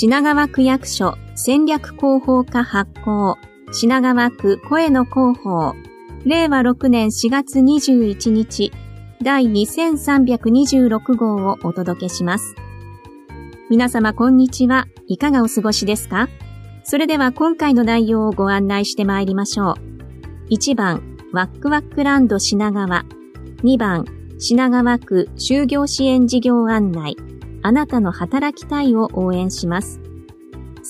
品川区役所戦略広報課発行、品川区声の広報、令和6年4月21日、第2326号をお届けします。皆様こんにちは。いかがお過ごしですかそれでは今回の内容をご案内してまいりましょう。1番、ワックワックランド品川。2番、品川区就業支援事業案内。あなたの働きたいを応援します。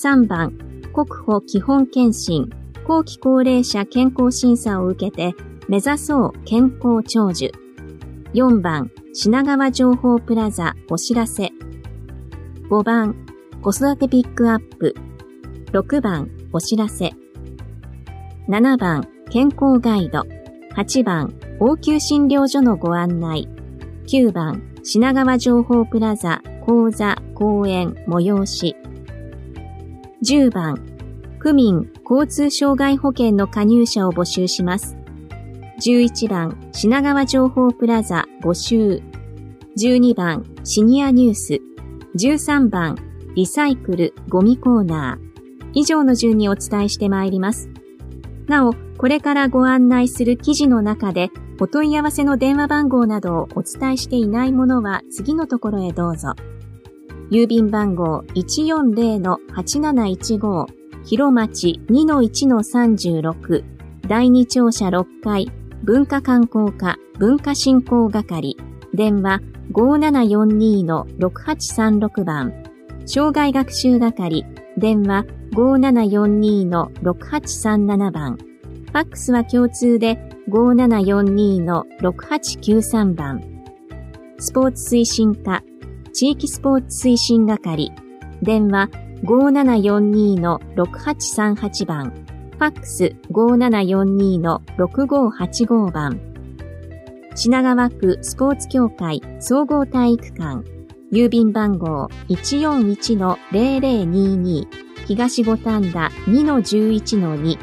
3番、国保基本検診、後期高齢者健康審査を受けて、目指そう健康長寿。4番、品川情報プラザお知らせ。5番、子育てピックアップ。6番、お知らせ。7番、健康ガイド。8番、応急診療所のご案内。9番、品川情報プラザ講座、講演、催し。10番、区民交通障害保険の加入者を募集します。11番、品川情報プラザ募集。12番、シニアニュース。13番、リサイクル、ゴミコーナー。以上の順にお伝えしてまいります。なお、これからご案内する記事の中で、お問い合わせの電話番号などをお伝えしていないものは次のところへどうぞ。郵便番号140-8715広町2-1-36第二庁舎6階文化観光課文化振興係電話5742-6836番障害学習係電話5742-6837番ファックスは共通で5742-6893番スポーツ推進課地域スポーツ推進係、電話5742-6838番、ファックス5742-6585番、品川区スポーツ協会総合体育館、郵便番号141-0022、東五反田2-11-2、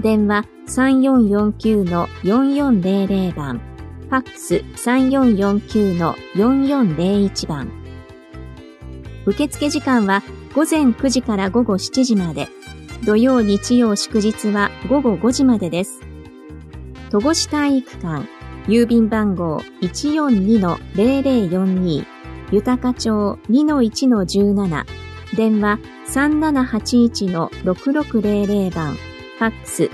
電話3449-4400番、ファックス3449-4401番、受付時間は午前9時から午後7時まで、土曜日曜祝日は午後5時までです。戸越体育館、郵便番号142-0042、豊町2-1-17、電話3781-6600番、ファックス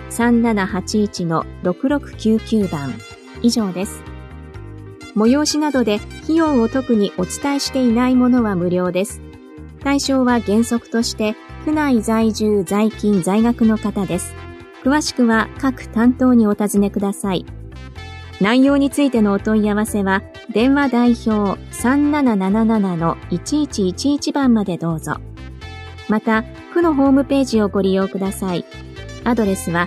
3781-6699番、以上です。催しなどで費用を特にお伝えしていないものは無料です。対象は原則として区内在住在勤在学の方です。詳しくは各担当にお尋ねください。内容についてのお問い合わせは、電話代表3777-1111番までどうぞ。また、区のホームページをご利用ください。アドレスは、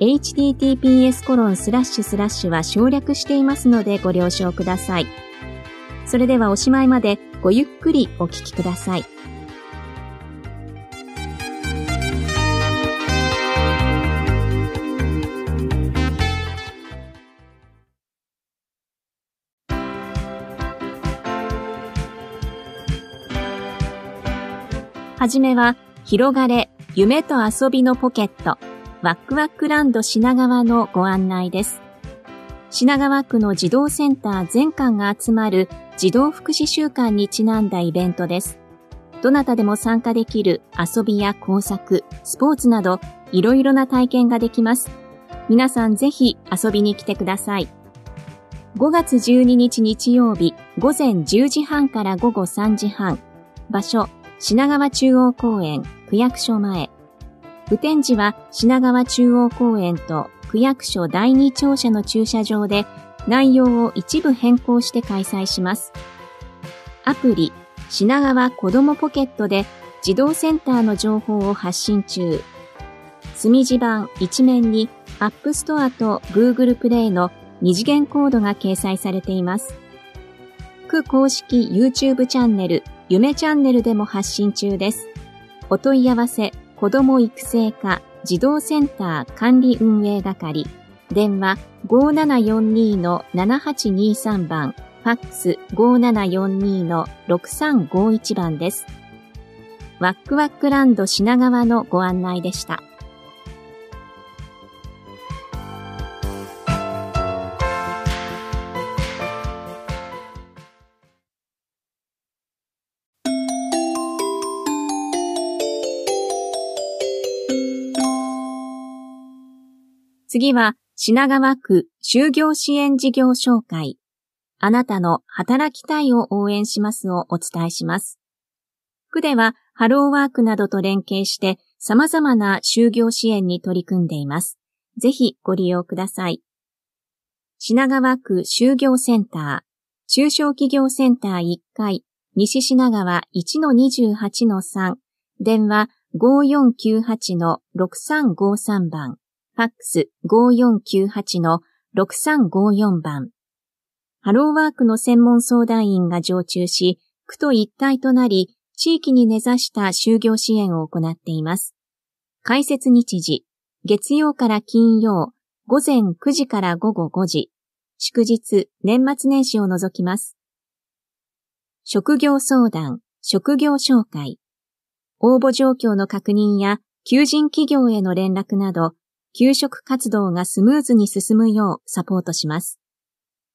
https コロンスラッシュスラッシュは省略していますのでご了承ください。それではおしまいまでごゆっくりお聞きください。はじめは、広がれ、夢と遊びのポケット。ワックワックランド品川のご案内です。品川区の児童センター全館が集まる児童福祉週間にちなんだイベントです。どなたでも参加できる遊びや工作、スポーツなど、いろいろな体験ができます。皆さんぜひ遊びに来てください。5月12日日曜日午前10時半から午後3時半。場所、品川中央公園、区役所前。雨天時は品川中央公園と区役所第二庁舎の駐車場で内容を一部変更して開催します。アプリ品川子どもポケットで児童センターの情報を発信中。墨地版一面に App Store と Google Play の二次元コードが掲載されています。区公式 YouTube チャンネル、夢チャンネルでも発信中です。お問い合わせ子ども育成課児童センター管理運営係、電話5742-7823番、ファックス5742-6351番です。ワックワックランド品川のご案内でした。次は品川区就業支援事業紹介。あなたの働きたいを応援しますをお伝えします。区ではハローワークなどと連携して様々な就業支援に取り組んでいます。ぜひご利用ください。品川区就業センター、中小企業センター1階、西品川1-28-3、電話5498-6353番。マックス5498の6354番。ハローワークの専門相談員が常駐し、区と一体となり、地域に根ざした就業支援を行っています。開設日時、月曜から金曜、午前9時から午後5時、祝日、年末年始を除きます。職業相談、職業紹介、応募状況の確認や求人企業への連絡など、給食活動がスムーズに進むようサポートします。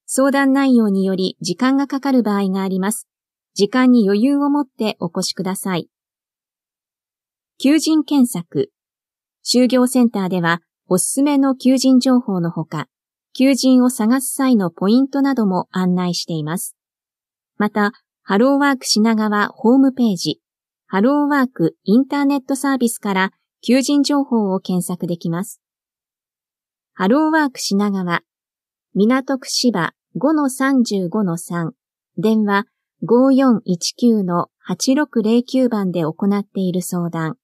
相談内容により時間がかかる場合があります。時間に余裕を持ってお越しください。求人検索。就業センターではおすすめの求人情報のほか、求人を探す際のポイントなども案内しています。また、ハローワーク品川ホームページ、ハローワークインターネットサービスから求人情報を検索できます。ハローワーク品川、港区芝5-35-3、電話5419-8609番で行っている相談。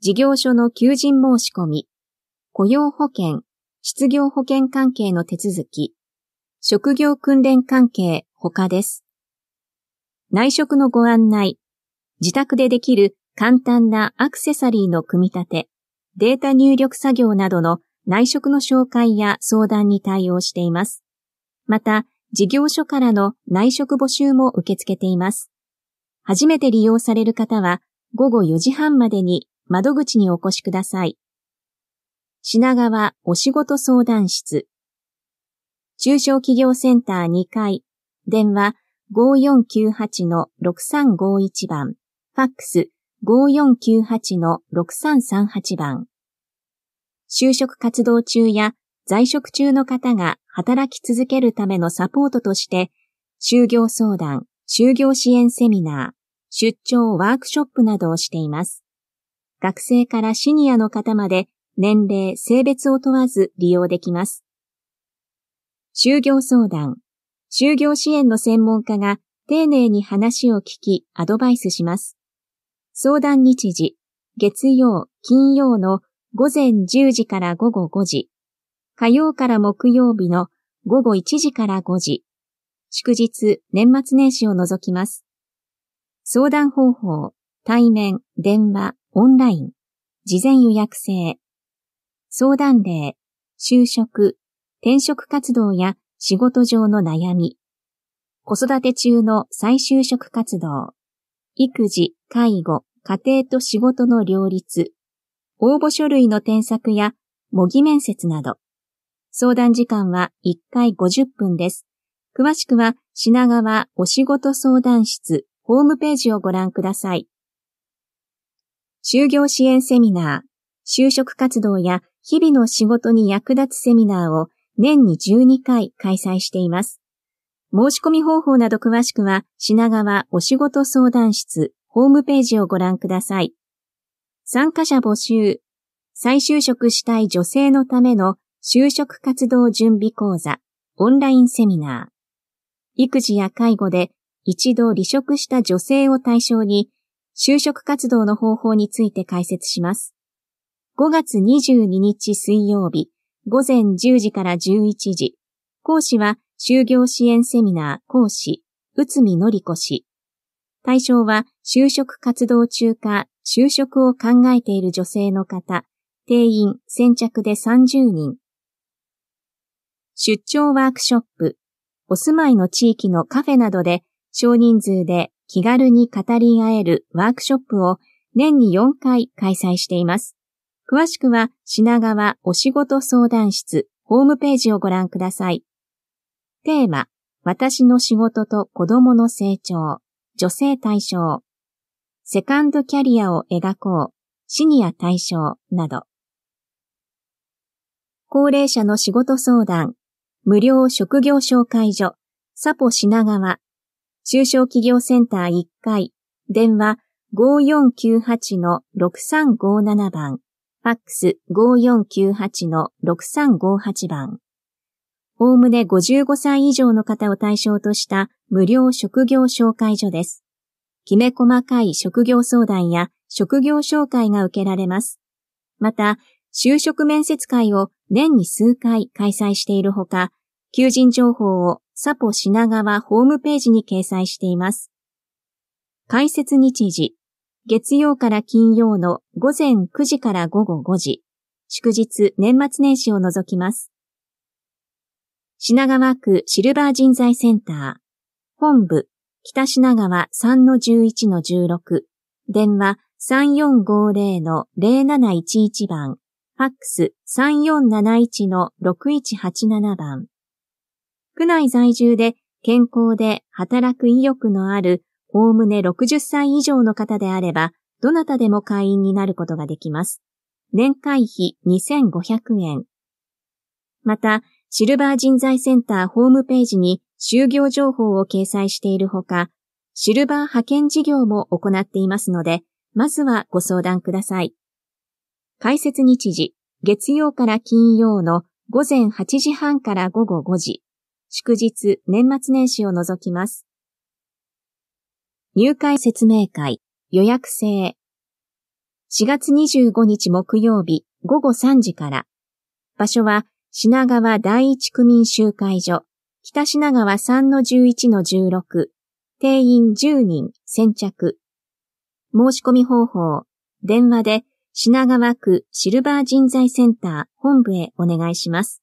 事業所の求人申し込み、雇用保険、失業保険関係の手続き、職業訓練関係、他です。内職のご案内、自宅でできる簡単なアクセサリーの組み立て、データ入力作業などの内職の紹介や相談に対応しています。また、事業所からの内職募集も受け付けています。初めて利用される方は、午後4時半までに窓口にお越しください。品川お仕事相談室。中小企業センター2階、電話5498-6351番、ファックス5498-6338番。就職活動中や在職中の方が働き続けるためのサポートとして、就業相談、就業支援セミナー、出張ワークショップなどをしています。学生からシニアの方まで年齢、性別を問わず利用できます。就業相談、就業支援の専門家が丁寧に話を聞きアドバイスします。相談日時、月曜、金曜の午前10時から午後5時、火曜から木曜日の午後1時から5時、祝日、年末年始を除きます。相談方法、対面、電話、オンライン、事前予約制。相談例、就職、転職活動や仕事上の悩み、子育て中の再就職活動、育児、介護、家庭と仕事の両立、応募書類の添削や模擬面接など。相談時間は1回50分です。詳しくは品川お仕事相談室ホームページをご覧ください。就業支援セミナー、就職活動や日々の仕事に役立つセミナーを年に12回開催しています。申し込み方法など詳しくは品川お仕事相談室ホームページをご覧ください。参加者募集、再就職したい女性のための就職活動準備講座、オンラインセミナー。育児や介護で一度離職した女性を対象に、就職活動の方法について解説します。5月22日水曜日、午前10時から11時、講師は就業支援セミナー講師、内海のりこ氏。対象は就職活動中か就職を考えている女性の方、定員、先着で30人。出張ワークショップ、お住まいの地域のカフェなどで少人数で気軽に語り合えるワークショップを年に4回開催しています。詳しくは品川お仕事相談室ホームページをご覧ください。テーマ、私の仕事と子供の成長、女性対象。セカンドキャリアを描こう、シニア対象など。高齢者の仕事相談、無料職業紹介所、サポ品川、中小企業センター1階、電話5498-6357番、ファックス5498-6358番。おおむね55歳以上の方を対象とした無料職業紹介所です。きめ細かい職業相談や職業紹介が受けられます。また、就職面接会を年に数回開催しているほか、求人情報をサポ品川ホームページに掲載しています。開設日時、月曜から金曜の午前9時から午後5時、祝日年末年始を除きます。品川区シルバー人材センター、本部北品川3-11-16、電話3450-0711番、ファックス3471-6187番。区内在住で健康で働く意欲のある、おおむね60歳以上の方であれば、どなたでも会員になることができます。年会費2500円。また、シルバー人材センターホームページに就業情報を掲載しているほか、シルバー派遣事業も行っていますので、まずはご相談ください。解説日時、月曜から金曜の午前8時半から午後5時、祝日、年末年始を除きます。入会説明会、予約制。4月25日木曜日午後3時から。場所は品川第一区民集会所北品川3の11の16、定員10人、先着。申し込み方法、電話で品川区シルバー人材センター本部へお願いします。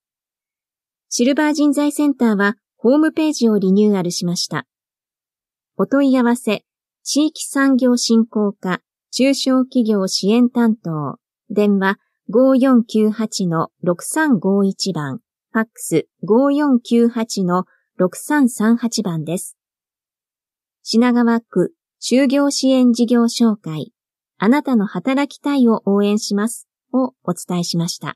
シルバー人材センターはホームページをリニューアルしました。お問い合わせ、地域産業振興課中小企業支援担当、電話5498-6351番。ファックス5498-6338番です。品川区就業支援事業紹介、あなたの働きたいを応援しますをお伝えしました。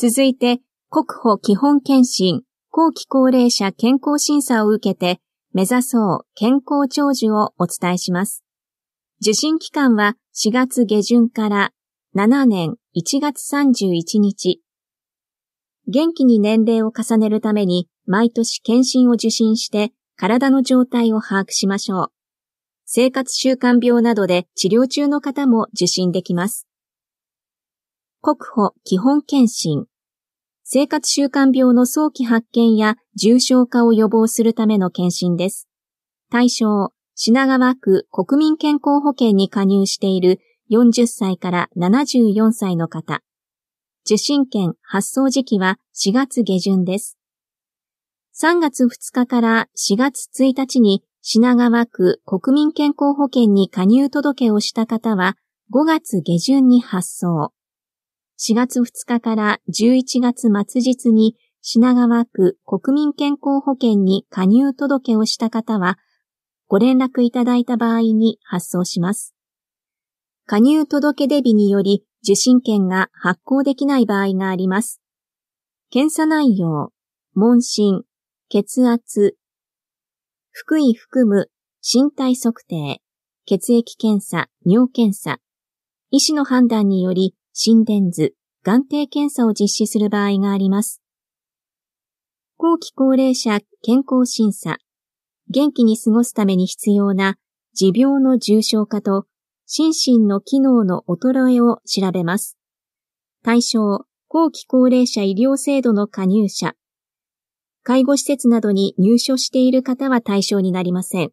続いて、国保基本検診後期高齢者健康審査を受けて、目指そう健康長寿をお伝えします。受診期間は4月下旬から7年1月31日。元気に年齢を重ねるために毎年検診を受診して体の状態を把握しましょう。生活習慣病などで治療中の方も受診できます。国保基本検診生活習慣病の早期発見や重症化を予防するための検診です。対象、品川区国民健康保険に加入している40歳から74歳の方。受診券発送時期は4月下旬です。3月2日から4月1日に品川区国民健康保険に加入届をした方は5月下旬に発送。4月2日から11月末日に品川区国民健康保険に加入届をした方は、ご連絡いただいた場合に発送します。加入届出日により受信券が発行できない場合があります。検査内容、問診、血圧、腹井含む身体測定、血液検査、尿検査、医師の判断により心電図、眼底検査を実施する場合があります。後期高齢者健康審査、元気に過ごすために必要な持病の重症化と心身の機能の衰えを調べます。対象、後期高齢者医療制度の加入者、介護施設などに入所している方は対象になりません。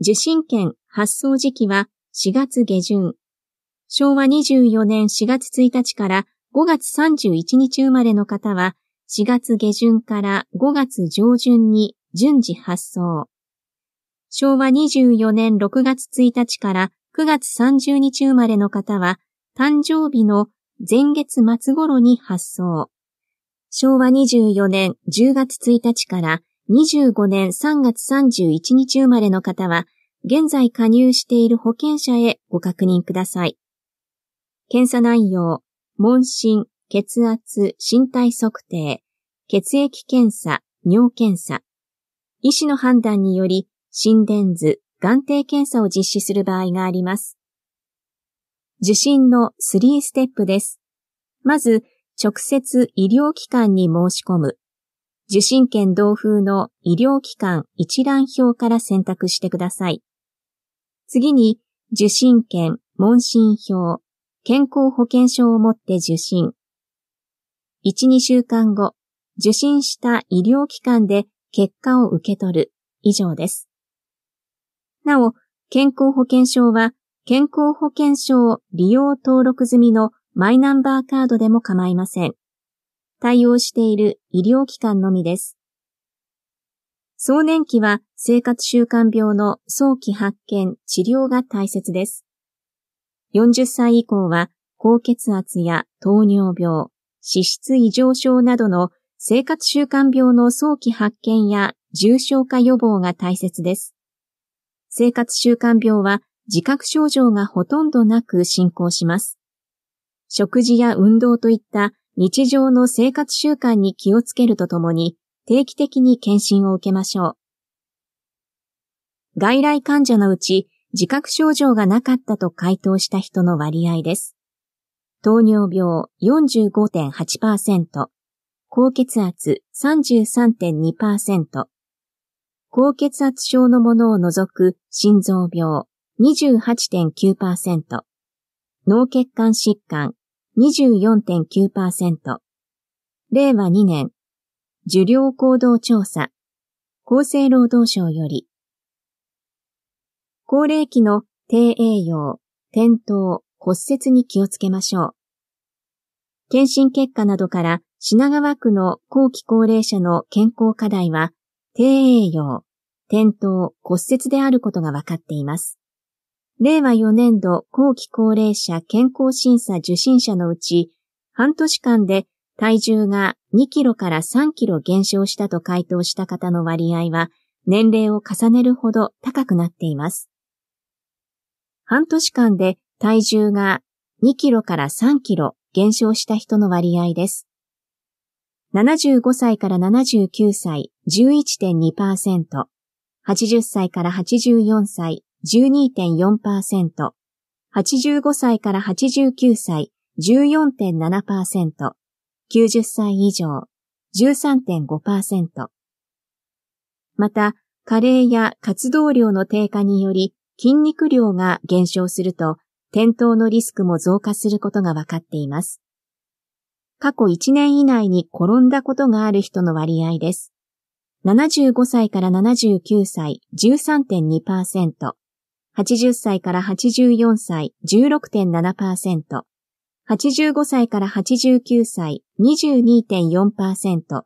受診券発送時期は4月下旬、昭和24年4月1日から5月31日生まれの方は、4月下旬から5月上旬に順次発送。昭和24年6月1日から9月30日生まれの方は、誕生日の前月末頃に発送。昭和24年10月1日から25年3月31日生まれの方は、現在加入している保険者へご確認ください。検査内容、問診、血圧、身体測定、血液検査、尿検査。医師の判断により、心電図、眼底検査を実施する場合があります。受診の3ステップです。まず、直接医療機関に申し込む。受診券同封の医療機関一覧表から選択してください。次に、受診券、問診票、健康保険証を持って受診。1、2週間後、受診した医療機関で結果を受け取る。以上です。なお、健康保険証は、健康保険証利用登録済みのマイナンバーカードでも構いません。対応している医療機関のみです。壮年期は生活習慣病の早期発見、治療が大切です。40歳以降は高血圧や糖尿病、脂質異常症などの生活習慣病の早期発見や重症化予防が大切です。生活習慣病は自覚症状がほとんどなく進行します。食事や運動といった日常の生活習慣に気をつけるとともに定期的に検診を受けましょう。外来患者のうち自覚症状がなかったと回答した人の割合です。糖尿病45.8%、高血圧33.2%、高血圧症のものを除く心臓病28.9%、脳血管疾患24.9%、令和2年、受領行動調査、厚生労働省より高齢期の低栄養、転倒、骨折に気をつけましょう。検診結果などから品川区の後期高齢者の健康課題は、低栄養、転倒、骨折であることが分かっています。令和4年度後期高齢者健康審査受診者のうち、半年間で体重が2キロから3キロ減少したと回答した方の割合は、年齢を重ねるほど高くなっています。半年間で体重が2キロから3キロ減少した人の割合です。75歳から79歳11.2%、80歳から84歳12.4%、85歳から89歳14.7%、90歳以上13.5%。また、加齢や活動量の低下により筋肉量が減少すると、転倒のリスクも増加することが分かっています。過去1年以内に転んだことがある人の割合です。75歳から79歳13.2%、80歳から84歳16.7%、85歳から89歳22.4%、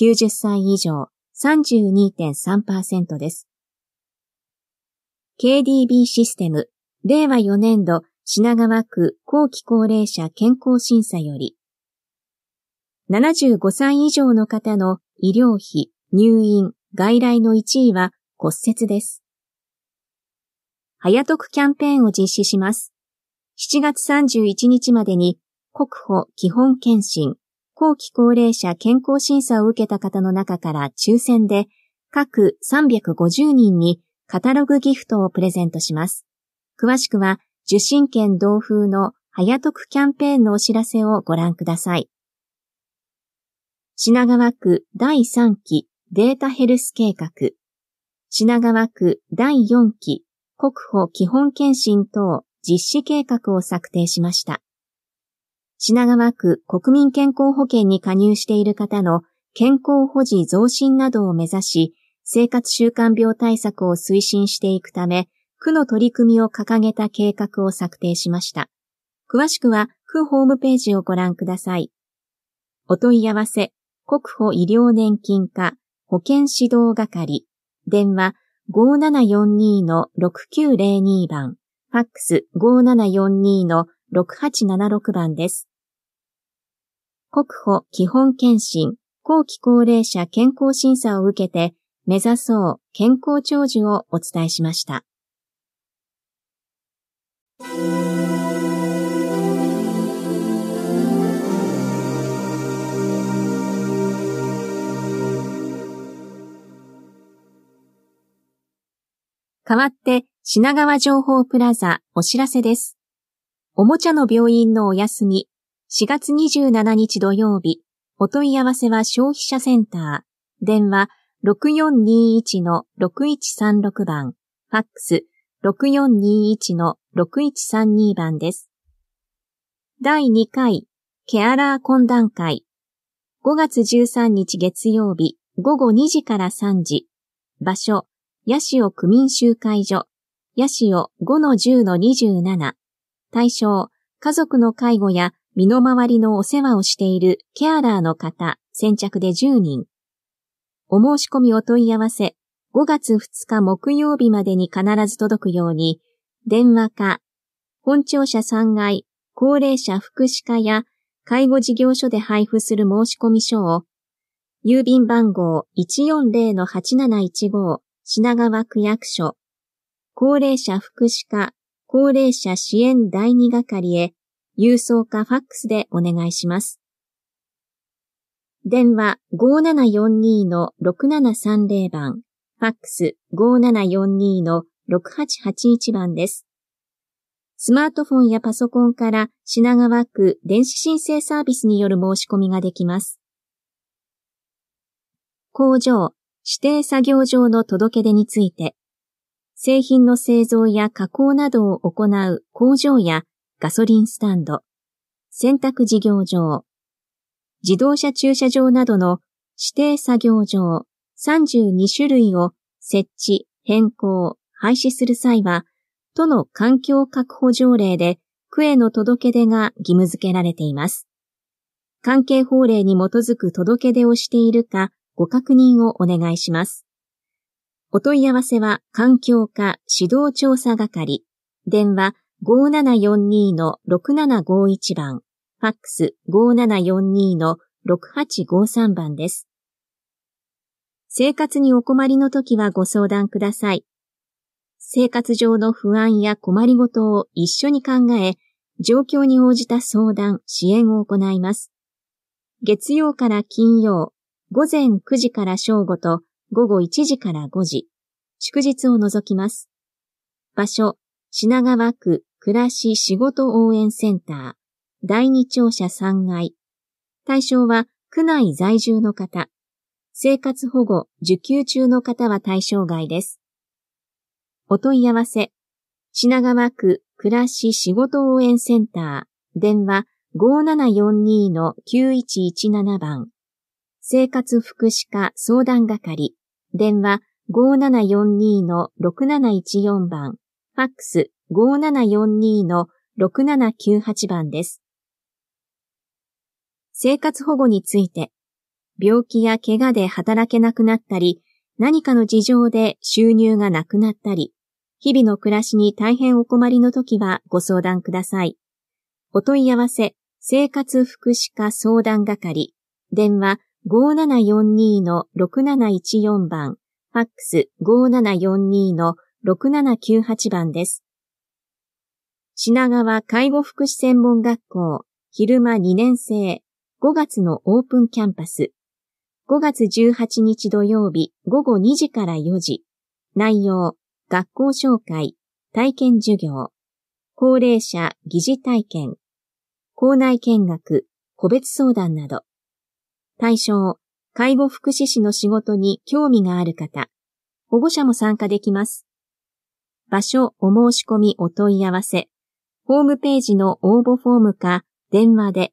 90歳以上32.3%です。KDB システム、令和4年度品川区後期高齢者健康審査より、75歳以上の方の医療費、入院、外来の1位は骨折です。早得キャンペーンを実施します。7月31日までに国保基本検診、後期高齢者健康審査を受けた方の中から抽選で各350人にカタログギフトをプレゼントします。詳しくは、受信券同封の早得キャンペーンのお知らせをご覧ください。品川区第3期データヘルス計画、品川区第4期国保基本検診等実施計画を策定しました。品川区国民健康保険に加入している方の健康保持増進などを目指し、生活習慣病対策を推進していくため、区の取り組みを掲げた計画を策定しました。詳しくは、区ホームページをご覧ください。お問い合わせ、国保医療年金課保健指導係、電話5742-6902番、ファックス5742-6876番です。国保基本検診、後期高齢者健康審査を受けて、目指そう健康長寿をお伝えしました。代わって品川情報プラザお知らせです。おもちゃの病院のお休み、4月27日土曜日、お問い合わせは消費者センター、電話6421-6136番、ファックス6421-6132番です。第2回、ケアラー懇談会、5月13日月曜日、午後2時から3時、場所、ヤシオ区民集会所、ヤシオ5-10-27、対象、家族の介護や身の回りのお世話をしているケアラーの方、先着で10人。お申し込みお問い合わせ、5月2日木曜日までに必ず届くように、電話か、本庁舎3階、高齢者福祉課や介護事業所で配布する申し込み書を、郵便番号140-8715品川区役所、高齢者福祉課高齢者支援第2係へ郵送かファックスでお願いします。電話5742-6730番、ファックス5742-6881番です。スマートフォンやパソコンから品川区電子申請サービスによる申し込みができます。工場、指定作業場の届け出について、製品の製造や加工などを行う工場やガソリンスタンド、洗濯事業場、自動車駐車場などの指定作業場32種類を設置、変更、廃止する際は、都の環境確保条例で区への届け出が義務付けられています。関係法令に基づく届け出をしているかご確認をお願いします。お問い合わせは環境課指導調査係、電話5742-6751番。ファックス5742 6853番です。生活にお困りの時はご相談ください。生活上の不安や困りごとを一緒に考え、状況に応じた相談、支援を行います。月曜から金曜、午前9時から正午と午後1時から5時、祝日を除きます。場所、品川区暮らし仕事応援センター、第二庁舎3階。対象は、区内在住の方。生活保護、受給中の方は対象外です。お問い合わせ、品川区暮らし仕事応援センター、電話5742-9117番、生活福祉課相談係、電話5742-6714番、ファックス5742-6798番です。生活保護について、病気や怪我で働けなくなったり、何かの事情で収入がなくなったり、日々の暮らしに大変お困りの時はご相談ください。お問い合わせ、生活福祉課相談係、電話5742-6714番、ファックス5742-6798番です。品川介護福祉専門学校、昼間2年生、5月のオープンキャンパス。5月18日土曜日午後2時から4時。内容、学校紹介、体験授業、高齢者疑似体験、校内見学、個別相談など。対象、介護福祉士の仕事に興味がある方、保護者も参加できます。場所、お申し込み、お問い合わせ、ホームページの応募フォームか電話で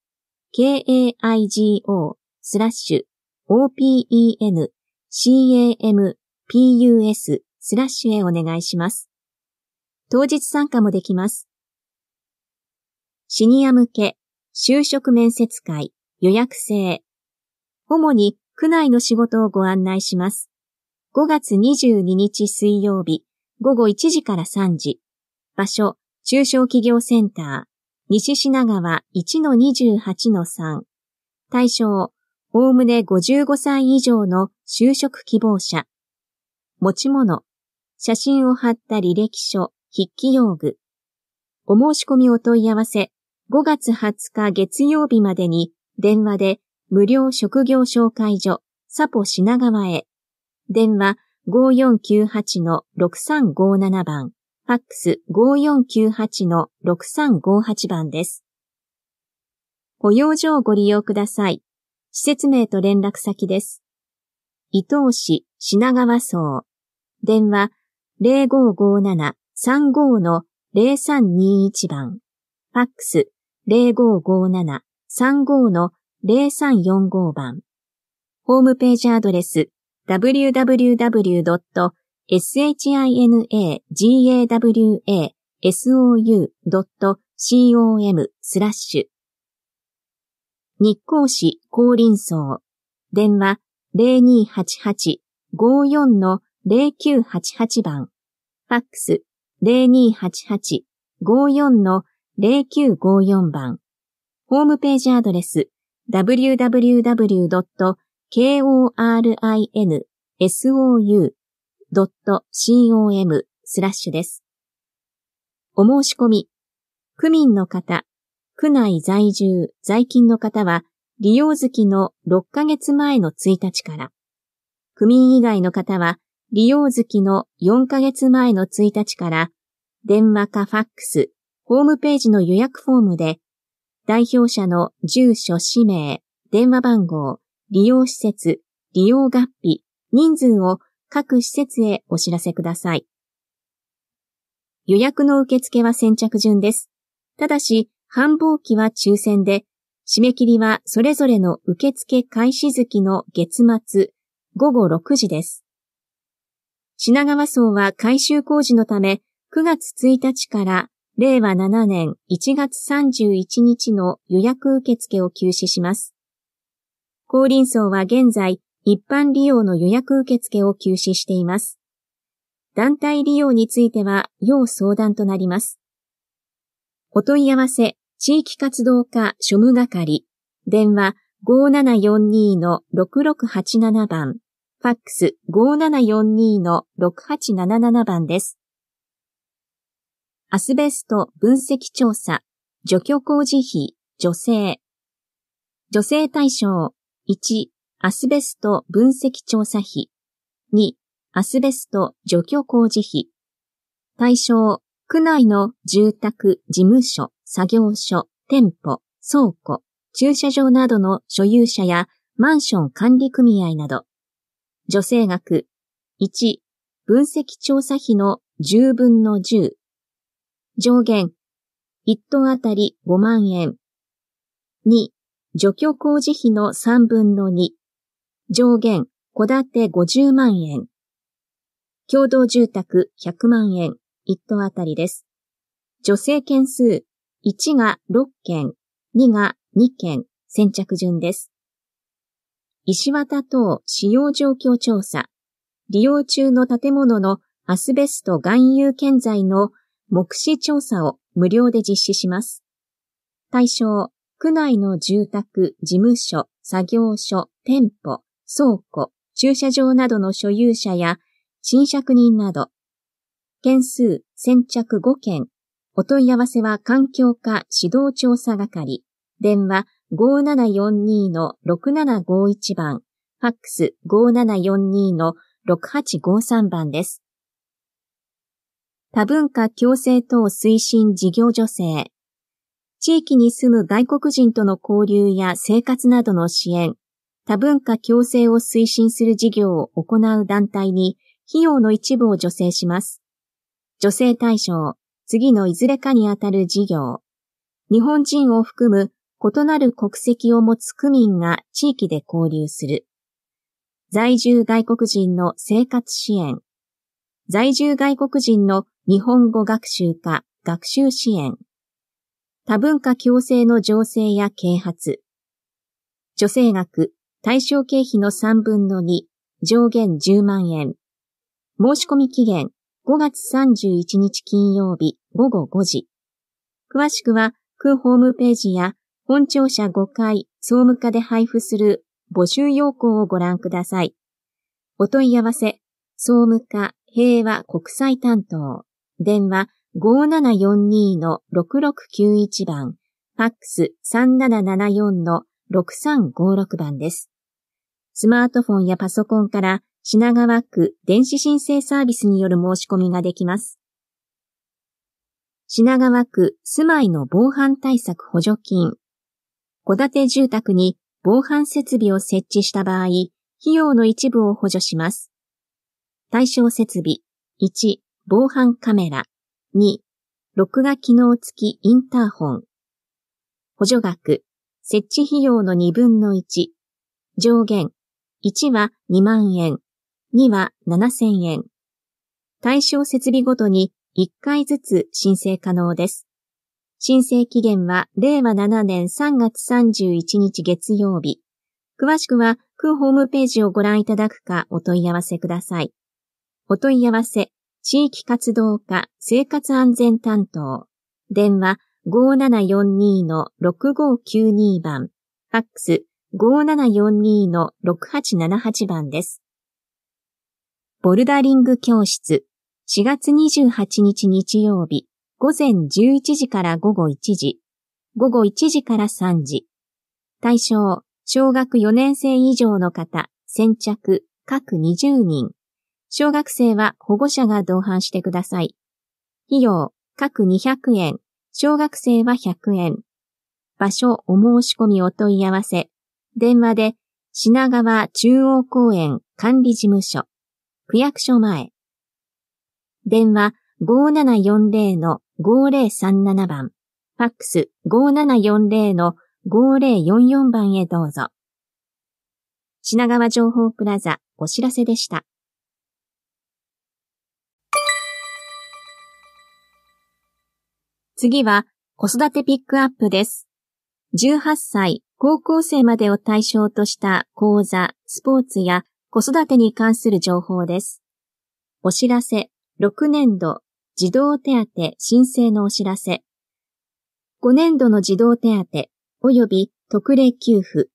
kaigo スラッシュ opencamPus スラッシュへお願いします。当日参加もできます。シニア向け就職面接会予約制。主に区内の仕事をご案内します。5月22日水曜日午後1時から3時。場所、中小企業センター、西品川1-28-3。対象、おおむね55歳以上の就職希望者。持ち物、写真を貼った履歴書、筆記用具。お申し込みお問い合わせ、5月20日月曜日までに電話で無料職業紹介所、サポ品川へ。電話5498-6357番。ファックス5498 6358番です。ご用をご利用ください。施設名と連絡先です。伊東市品川荘。電話0557-35 0321番。ファックス0557-35 0345番。ホームページアドレス www. shinagawa.sou.com スラッシュ日光市高林荘電話0288-54-0988番ファックス0288-54-0954番ホームページアドレス www.korin.sou .com スラッシュです。お申し込み。区民の方、区内在住、在勤の方は、利用月の6ヶ月前の1日から、区民以外の方は、利用月の4ヶ月前の1日から、電話かファックス、ホームページの予約フォームで、代表者の住所、氏名、電話番号、利用施設、利用月日、人数を各施設へお知らせください。予約の受付は先着順です。ただし、繁忙期は抽選で、締め切りはそれぞれの受付開始月の月末午後6時です。品川荘は改修工事のため、9月1日から令和7年1月31日の予約受付を休止します。降輪層は現在一般利用の予約受付を休止しています。団体利用については要相談となります。お問い合わせ、地域活動課庶務係、電話5742-6687番、ファックス5742-6877番です。アスベスト分析調査、除去工事費、女性。女性対象、1、アスベスト分析調査費。2、アスベスト除去工事費。対象、区内の住宅、事務所、作業所、店舗、倉庫、駐車場などの所有者やマンション管理組合など。助成額。1、分析調査費の10分の10。上限。1トンあたり5万円。2、除去工事費の3分の2。上限、戸建て50万円。共同住宅100万円、1棟あたりです。女性件数、1が6件、2が2件、先着順です。石綿等使用状況調査。利用中の建物のアスベスト含有建材の目視調査を無料で実施します。対象、区内の住宅、事務所、作業所、店舗、倉庫、駐車場などの所有者や、賃借人など、件数、先着5件、お問い合わせは環境課指導調査係、電話5742-6751番、ファックス5742-6853番です。多文化共生等推進事業助成。地域に住む外国人との交流や生活などの支援、多文化共生を推進する事業を行う団体に費用の一部を助成します。助成対象、次のいずれかにあたる事業。日本人を含む異なる国籍を持つ区民が地域で交流する。在住外国人の生活支援。在住外国人の日本語学習化、学習支援。多文化共生の情勢や啓発。助成額対象経費の3分の2、上限10万円。申し込み期限、5月31日金曜日午後5時。詳しくは、区ホームページや、本庁舎5階総務課で配布する募集要項をご覧ください。お問い合わせ、総務課平和国際担当、電話5742-6691番、ファックス3 7 7 4の6356番です。スマートフォンやパソコンから品川区電子申請サービスによる申し込みができます。品川区住まいの防犯対策補助金。戸建て住宅に防犯設備を設置した場合、費用の一部を補助します。対象設備1、防犯カメラ2、録画機能付きインターホン補助額設置費用の2分の1。上限。1は2万円。2は7000円。対象設備ごとに1回ずつ申請可能です。申請期限は令和7年3月31日月曜日。詳しくは区ホームページをご覧いただくかお問い合わせください。お問い合わせ、地域活動課生活安全担当。電話5742-6592番、ファックス5742-6878番です。ボルダリング教室、4月28日日曜日、午前11時から午後1時、午後1時から3時。対象、小学4年生以上の方、先着、各20人。小学生は保護者が同伴してください。費用、各200円。小学生は100円。場所お申し込みお問い合わせ。電話で品川中央公園管理事務所。区役所前。電話5740-5037番。ファックス5740-5044番へどうぞ。品川情報プラザお知らせでした。次は子育てピックアップです。18歳、高校生までを対象とした講座、スポーツや子育てに関する情報です。お知らせ、6年度、児童手当申請のお知らせ。5年度の児童手当、及び特例給付、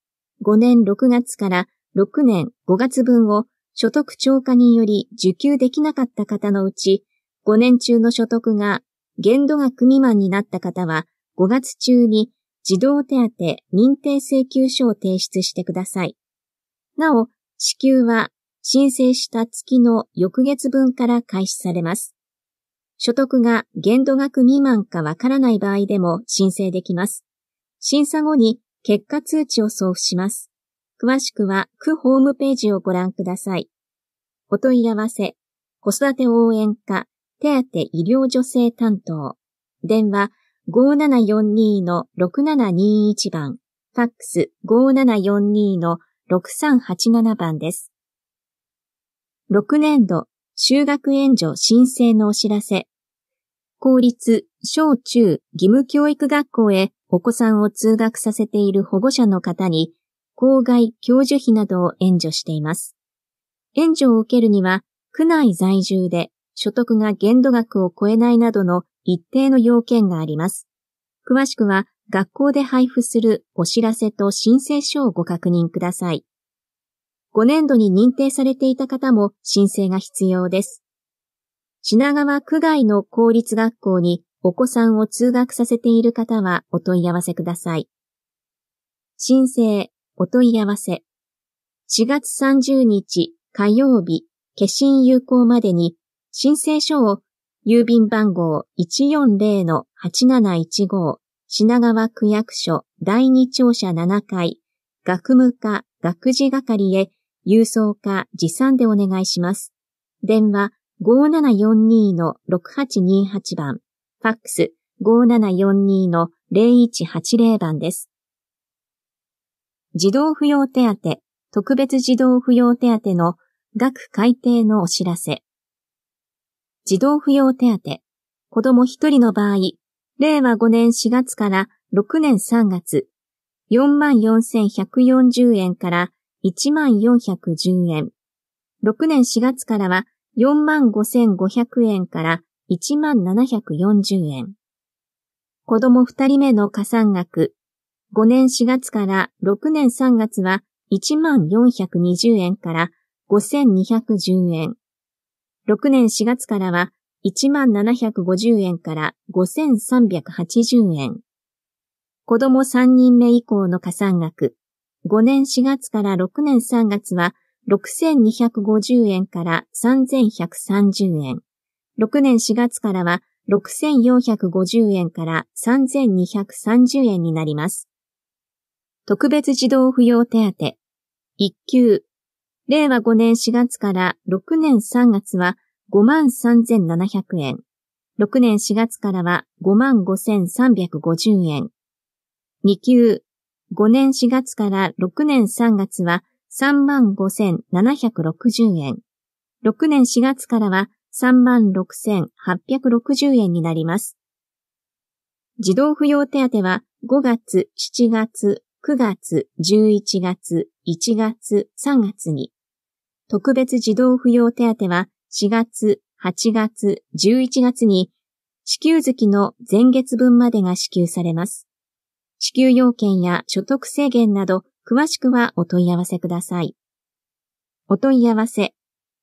5年6月から6年5月分を所得超過により受給できなかった方のうち、5年中の所得が限度額未満になった方は、5月中に児童手当認定請求書を提出してください。なお、支給は申請した月の翌月分から開始されます。所得が限度額未満かわからない場合でも申請できます。審査後に結果通知を送付します。詳しくは区ホームページをご覧ください。お問い合わせ、子育て応援課手当医療助成担当、電話5742-6721番、ファックス5742-6387番です。6年度、就学援助申請のお知らせ。公立、小中、義務教育学校へお子さんを通学させている保護者の方に、校外教授費などを援助しています。援助を受けるには、区内在住で所得が限度額を超えないなどの一定の要件があります。詳しくは学校で配布するお知らせと申請書をご確認ください。5年度に認定されていた方も申請が必要です。品川区外の公立学校にお子さんを通学させている方はお問い合わせください。申請、お問い合わせ。4月30日火曜日、消印有効までに申請書を郵便番号140-8715品川区役所第二庁舎7階学務課学事係へ郵送か持参でお願いします。電話5742-6828番、ファックス5742-0180番です。児童扶養手当、特別児童扶養手当の額改定のお知らせ。児童扶養手当、子供1人の場合、令和5年4月から6年3月、44,140円から1 4 1 0円。6年4月からは45,500円から1 7 4 0円。子供2人目の加算額、5年4月から6年3月は1 4 2 0円から5,210円。6年4月からは1750円から5380円。子供3人目以降の加算額、5年4月から6年3月は6250円から3130円。6年4月からは6450円から3230円になります。特別児童扶養手当、1級令和5年4月から6年3月は53,700円。6年4月からは55,350円。2級。5年4月から6年3月は35,760円。6年4月からは36,860円になります。児童扶養手当は5月、7月、9月、11月、1月、3月に、特別児童扶養手当は4月、8月、11月に支給月の前月分までが支給されます。支給要件や所得制限など詳しくはお問い合わせください。お問い合わせ、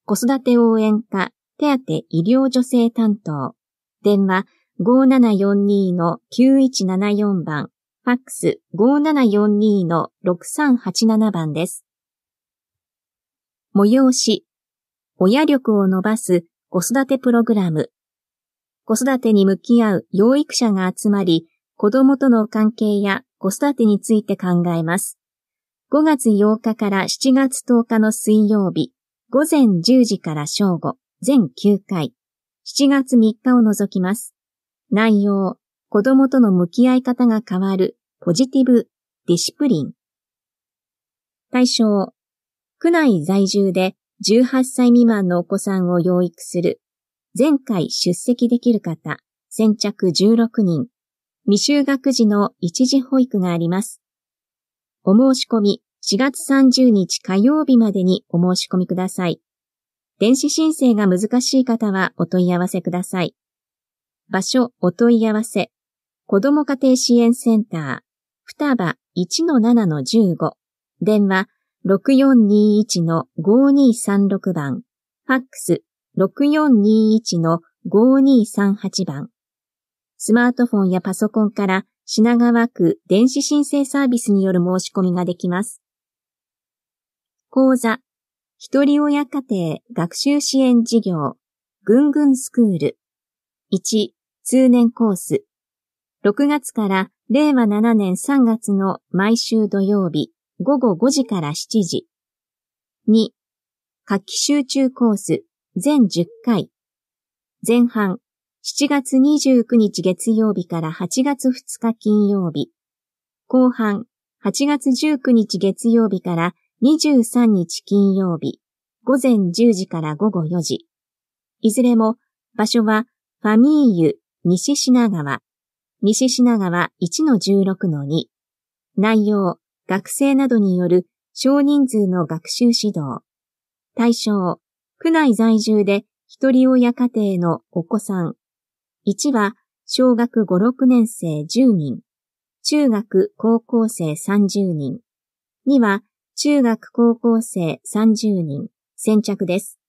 子育て応援課手当医療助成担当、電話5742-9174番、ファックス5742-6387番です。催し、親力を伸ばす子育てプログラム。子育てに向き合う養育者が集まり、子供との関係や子育てについて考えます。5月8日から7月10日の水曜日、午前10時から正午、全9回、7月3日を除きます。内容、子供との向き合い方が変わる、ポジティブ、ディシプリン。対象、区内在住で18歳未満のお子さんを養育する、前回出席できる方、先着16人、未就学児の一時保育があります。お申し込み、4月30日火曜日までにお申し込みください。電子申請が難しい方はお問い合わせください。場所、お問い合わせ、子ども家庭支援センター、双葉1-7-15、電話6421-5236番、f a x 6421-5238番。スマートフォンやパソコンから品川区電子申請サービスによる申し込みができます。講座、一人親家庭学習支援事業、ぐんぐんスクール。1、通年コース。6月から令和7年3月の毎週土曜日、午後5時から7時。2、夏季集中コース、全10回。前半、7月29日月曜日から8月2日金曜日。後半、8月19日月曜日から23日金曜日。午前10時から午後4時。いずれも、場所は、ファミーユ、西品川。西品川1-16-2。内容、学生などによる少人数の学習指導。対象、区内在住で一人親家庭のお子さん。1は小学5、6年生10人。中学、高校生30人。2は中学、高校生30人。先着です。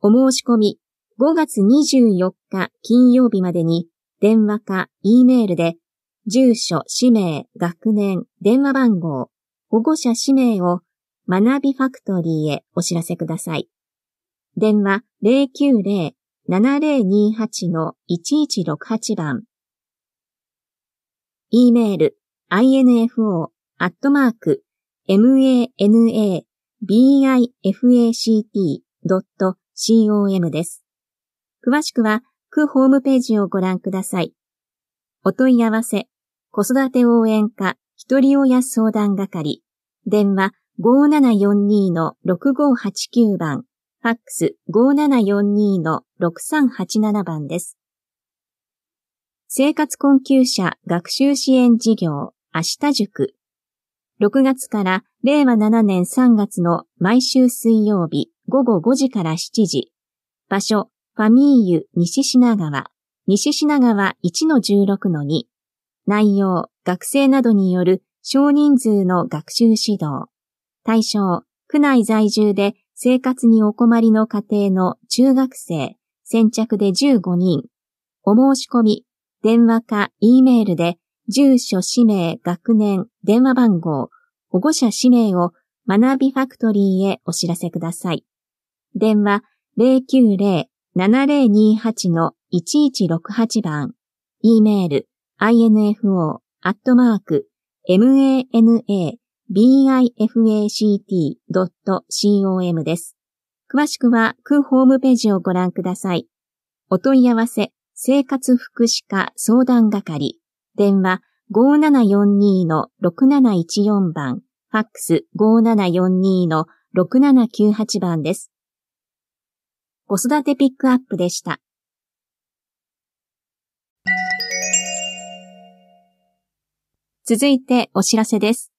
お申し込み、5月24日金曜日までに電話か E メールで住所、氏名、学年、電話番号、保護者氏名を学びファクトリーへお知らせください。電話090-7028-1168番。e メール info.manabifacT.com です。詳しくは、区ホームページをご覧ください。お問い合わせ子育て応援課、一人親相談係、電話5742-6589番、ファックス5742-6387番です。生活困窮者学習支援事業、明日塾。6月から令和7年3月の毎週水曜日午後5時から7時。場所、ファミーユ西品川、西品川1-16-2、内容、学生などによる少人数の学習指導。対象、区内在住で生活にお困りの家庭の中学生、先着で15人。お申し込み、電話か E メールで、住所、氏名、学年、電話番号、保護者氏名を学びファクトリーへお知らせください。電話090-7028-1168番、E メール info アットマーク manabifacT.com です。詳しくは区ホームページをご覧ください。お問い合わせ、生活福祉課相談係、電話5742-6714番、ファックス5742-6798番です。子育てピックアップでした。続いてお知らせです。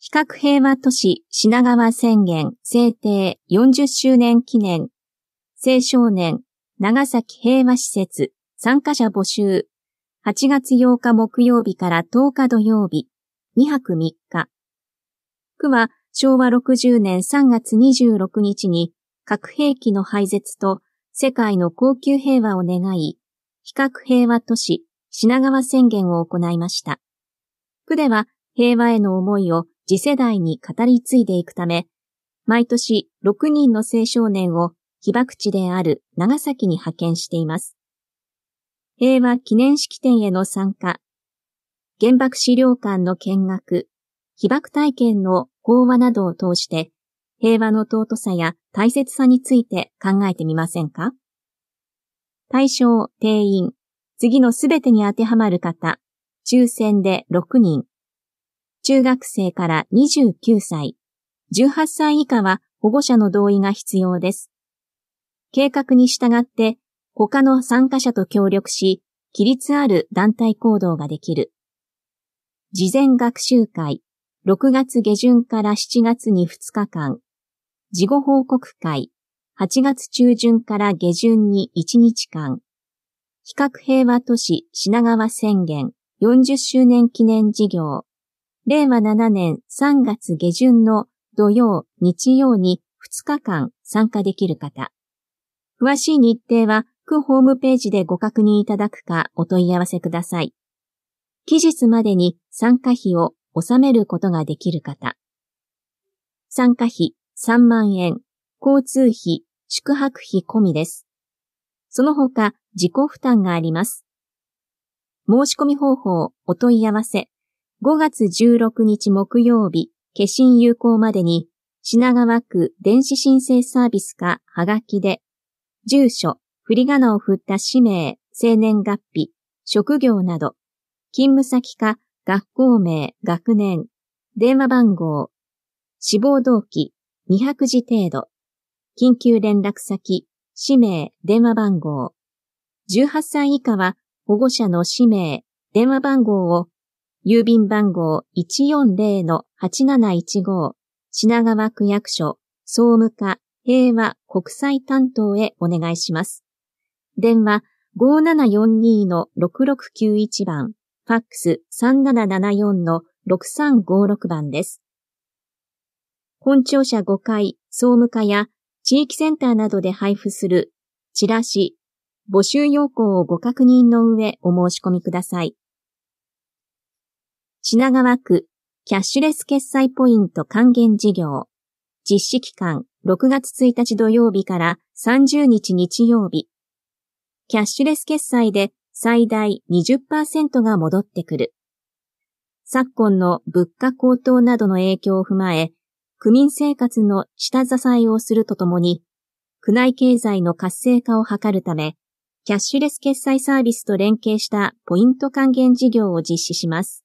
比較平和都市品川宣言制定40周年記念青少年長崎平和施設参加者募集8月8日木曜日から10日土曜日2泊3日区は昭和60年3月26日に核兵器の廃絶と世界の高級平和を願い、比較平和都市品川宣言を行いました。区では平和への思いを次世代に語り継いでいくため、毎年6人の青少年を被爆地である長崎に派遣しています。平和記念式典への参加、原爆資料館の見学、被爆体験の講話などを通して、平和の尊さや大切さについて考えてみませんか対象、定員、次のすべてに当てはまる方、抽選で6人。中学生から29歳、18歳以下は保護者の同意が必要です。計画に従って他の参加者と協力し、規律ある団体行動ができる。事前学習会、6月下旬から7月に2日間。事後報告会、8月中旬から下旬に1日間。比較平和都市品川宣言。40周年記念事業、令和7年3月下旬の土曜、日曜に2日間参加できる方。詳しい日程は区ホームページでご確認いただくかお問い合わせください。期日までに参加費を納めることができる方。参加費3万円、交通費、宿泊費込みです。その他、自己負担があります。申し込み方法、お問い合わせ、5月16日木曜日、化身有効までに、品川区電子申請サービスか、はがきで、住所、振り仮名を振った氏名、生年月日、職業など、勤務先か、学校名、学年、電話番号、志望動機、200字程度、緊急連絡先、氏名、電話番号、18歳以下は保護者の氏名、電話番号を郵便番号140-8715品川区役所総務課平和国際担当へお願いします。電話5742-6691番、ファックス3774-6356番です。本庁舎5階総務課や地域センターなどで配布するチラシ、募集要項をご確認の上お申し込みください。品川区キャッシュレス決済ポイント還元事業実施期間6月1日土曜日から30日日曜日キャッシュレス決済で最大20%が戻ってくる。昨今の物価高騰などの影響を踏まえ、区民生活の下支えをするとともに、区内経済の活性化を図るため、キャッシュレス決済サービスと連携したポイント還元事業を実施します。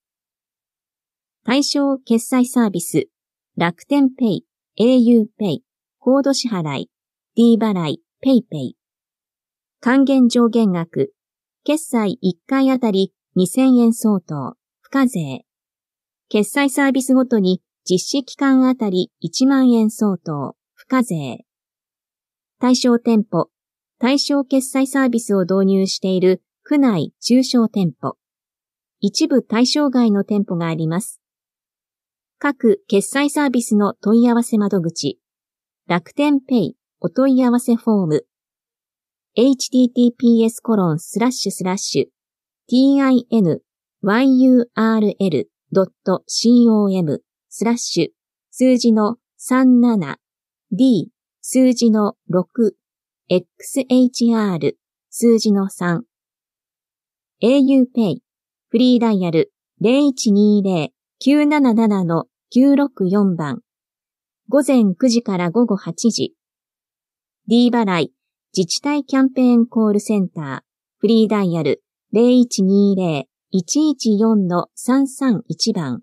対象決済サービス、楽天ペイ、au ペイ、コード支払い、d 払い、ペイペイ。還元上限額、決済1回あたり2000円相当、付加税。決済サービスごとに実施期間あたり1万円相当、付加税。対象店舗、対象決済サービスを導入している区内中小店舗、一部対象外の店舗があります。各決済サービスの問い合わせ窓口、楽天ペイお問い合わせフォーム、https コロンスラッシュスラッシュ tinyurl.com スラッシュ数字の 37d 数字の6 xhr 数字の 3auPay フリーダイヤル0120-977-964番午前9時から午後8時 D 払い自治体キャンペーンコールセンターフリーダイヤル0120-114-331番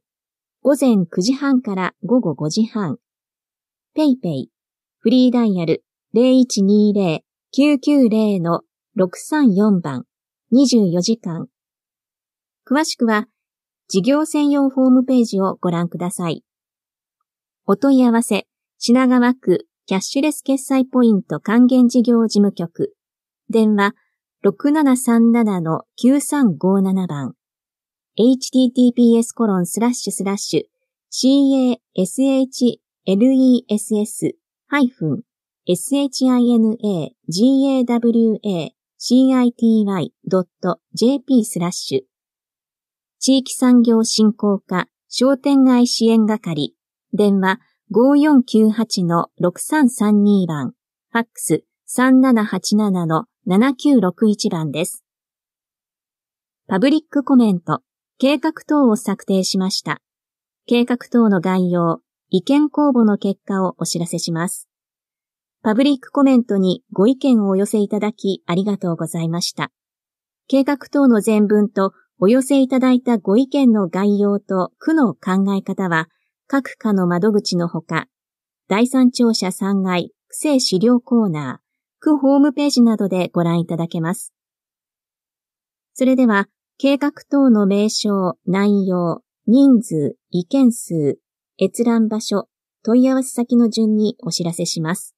午前9時半から午後5時半 PayPay フリーダイヤル0120-990-634番24時間。詳しくは、事業専用ホームページをご覧ください。お問い合わせ、品川区キャッシュレス決済ポイント還元事業事務局。電話6737-9357番。https コロンスラッシュスラッシュ c a s h l e s s r a d i shina,gawa,city.jp スラッシュ地域産業振興課商店街支援係電話5498-6332番ファックス3787-7961番です。パブリックコメント、計画等を策定しました。計画等の概要、意見公募の結果をお知らせします。パブリックコメントにご意見をお寄せいただきありがとうございました。計画等の全文とお寄せいただいたご意見の概要と区の考え方は、各課の窓口のほか、第三庁舎3階、区政資料コーナー、区ホームページなどでご覧いただけます。それでは、計画等の名称、内容、人数、意見数、閲覧場所、問い合わせ先の順にお知らせします。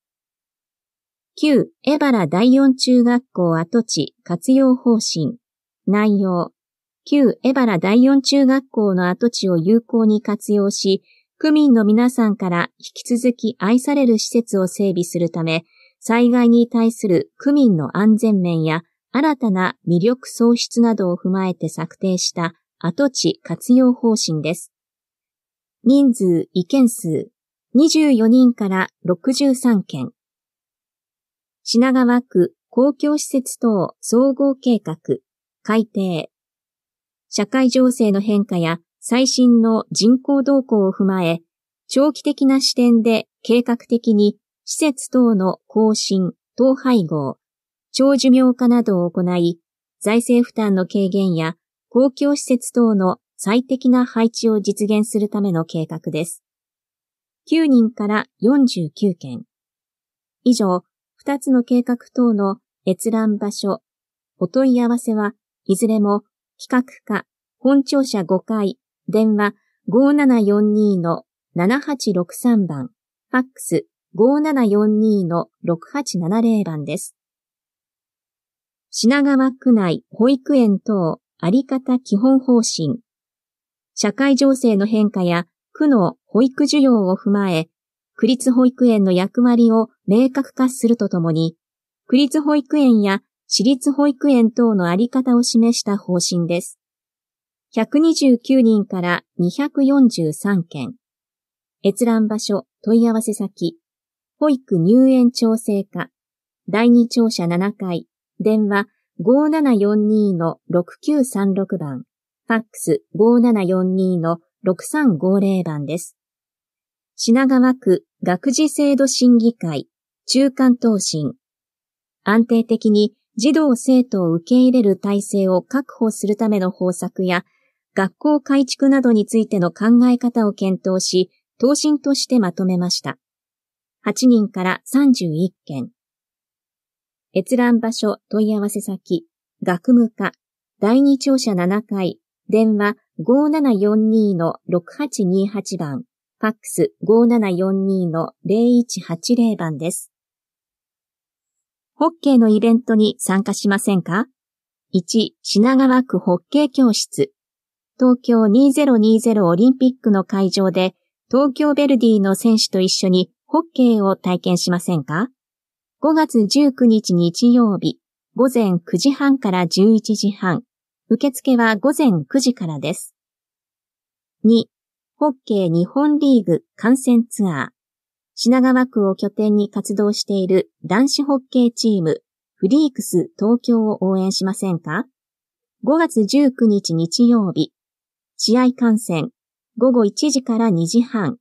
旧江原第四中学校跡地活用方針。内容。旧江原第四中学校の跡地を有効に活用し、区民の皆さんから引き続き愛される施設を整備するため、災害に対する区民の安全面や新たな魅力創出などを踏まえて策定した跡地活用方針です。人数、意見数、24人から63件。品川区公共施設等総合計画、改定。社会情勢の変化や最新の人口動向を踏まえ、長期的な視点で計画的に施設等の更新、統廃合、長寿命化などを行い、財政負担の軽減や公共施設等の最適な配置を実現するための計画です。9人から49件。以上、二つの計画等の閲覧場所、お問い合わせは、いずれも、企画課、本庁舎5階、電話5742-7863番、ファックス5742-6870番です。品川区内保育園等あり方基本方針。社会情勢の変化や区の保育需要を踏まえ、区立保育園の役割を明確化するとともに、区立保育園や私立保育園等のあり方を示した方針です。129人から243件。閲覧場所、問い合わせ先、保育入園調整課、第2庁舎7階、電話5742-6936番、ファックス5742-6350番です。品川区学児制度審議会中間答申。安定的に児童生徒を受け入れる体制を確保するための方策や、学校改築などについての考え方を検討し、答申としてまとめました。8人から31件。閲覧場所問い合わせ先、学務課、第二庁舎7階、電話5742-6828番、ファックス5742-0180番です。ホッケーのイベントに参加しませんか ?1、品川区ホッケー教室。東京2020オリンピックの会場で、東京ベルディの選手と一緒にホッケーを体験しませんか ?5 月19日日曜日、午前9時半から11時半。受付は午前9時からです。2、ホッケー日本リーグ観戦ツアー。品川区を拠点に活動している男子ホッケーチーム、フリークス東京を応援しませんか ?5 月19日日曜日、試合観戦、午後1時から2時半、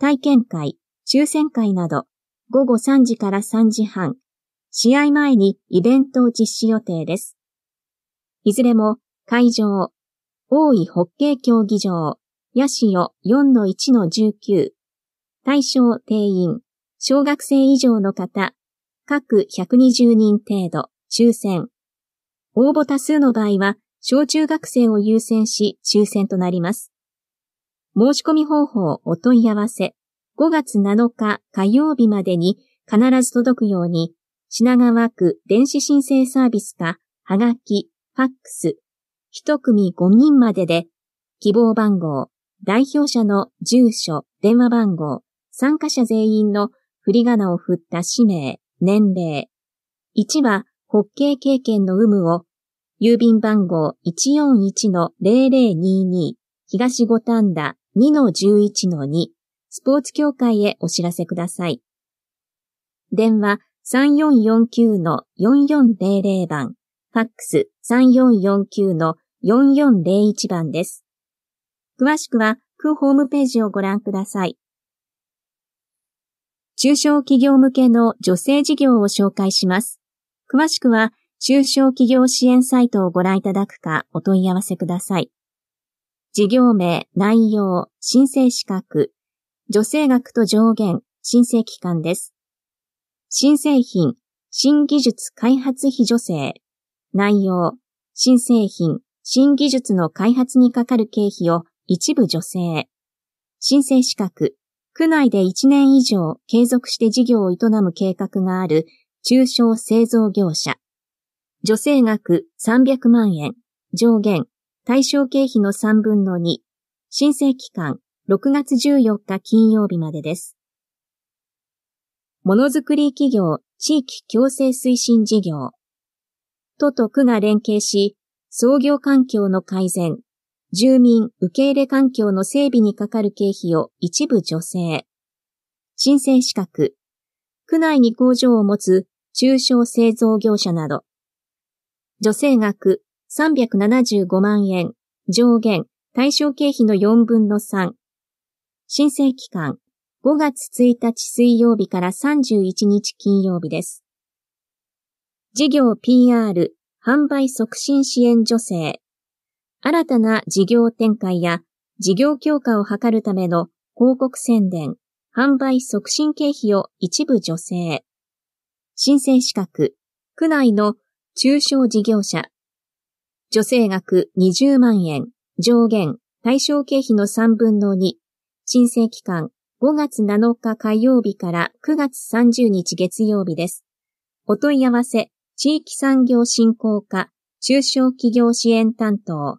体験会、抽選会など、午後3時から3時半、試合前にイベントを実施予定です。いずれも会場、大井ホッケー競技場、ヤシオ4-1-19、対象定員、小学生以上の方、各120人程度、抽選。応募多数の場合は、小中学生を優先し、抽選となります。申し込み方法お問い合わせ、5月7日火曜日までに必ず届くように、品川区電子申請サービスか、はがき、ファックス、一組5人までで、希望番号、代表者の住所、電話番号、参加者全員の振り仮名を振った氏名、年齢。1は、北京経験の有無を、郵便番号141-0022、東五反田2-11-2、スポーツ協会へお知らせください。電話3449-4400番、ファックス3449-4401番です。詳しくは、区ホームページをご覧ください。中小企業向けの女性事業を紹介します。詳しくは、中小企業支援サイトをご覧いただくかお問い合わせください。事業名、内容、申請資格、助成額と上限、申請期間です。新製品、新技術開発費助成、内容、新製品、新技術の開発にかかる経費を一部助成、申請資格、区内で1年以上継続して事業を営む計画がある中小製造業者。助成額300万円、上限、対象経費の3分の2、申請期間6月14日金曜日までです。ものづくり企業地域共生推進事業。都と区が連携し、創業環境の改善、住民受け入れ環境の整備にかかる経費を一部助成。申請資格。区内に工場を持つ中小製造業者など。助成額375万円。上限対象経費の4分の3。申請期間5月1日水曜日から31日金曜日です。事業 PR 販売促進支援助成新たな事業展開や事業強化を図るための広告宣伝、販売促進経費を一部助成。申請資格、区内の中小事業者、助成額20万円、上限、対象経費の3分の2、申請期間5月7日火曜日から9月30日月曜日です。お問い合わせ、地域産業振興課、中小企業支援担当。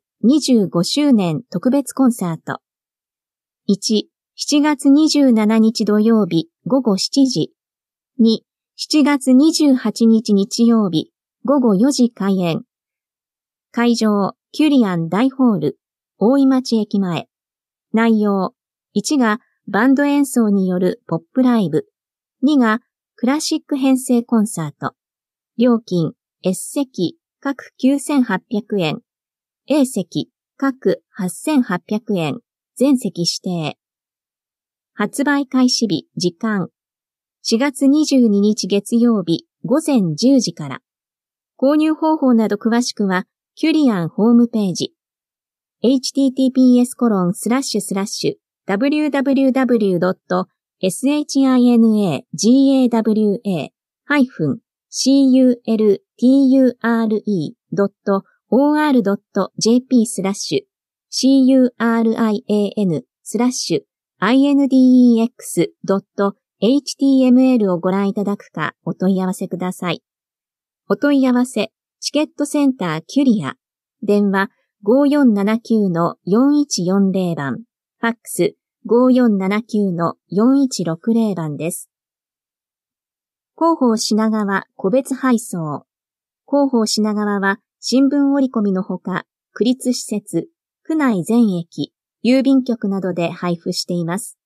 25周年特別コンサート。1、7月27日土曜日午後7時。2、7月28日日曜日午後4時開演。会場、キュリアン大ホール、大井町駅前。内容、1がバンド演奏によるポップライブ。2がクラシック編成コンサート。料金、S 席、各9800円。A 席、各8800円、全席指定。発売開始日、時間。4月22日月曜日、午前10時から。購入方法など詳しくは、キュリアンホームページ。https コロンスラッシュスラッシュ www.shinagawa-culture.com or.jp スラッシュ curian スラッシュ index.html をご覧いただくかお問い合わせください。お問い合わせ、チケットセンターキュリア、電話5479-4140番、ファックス5479-4160番です。広報品川個別配送。広報品川は新聞折り込みのほか、区立施設、区内全駅、郵便局などで配布しています。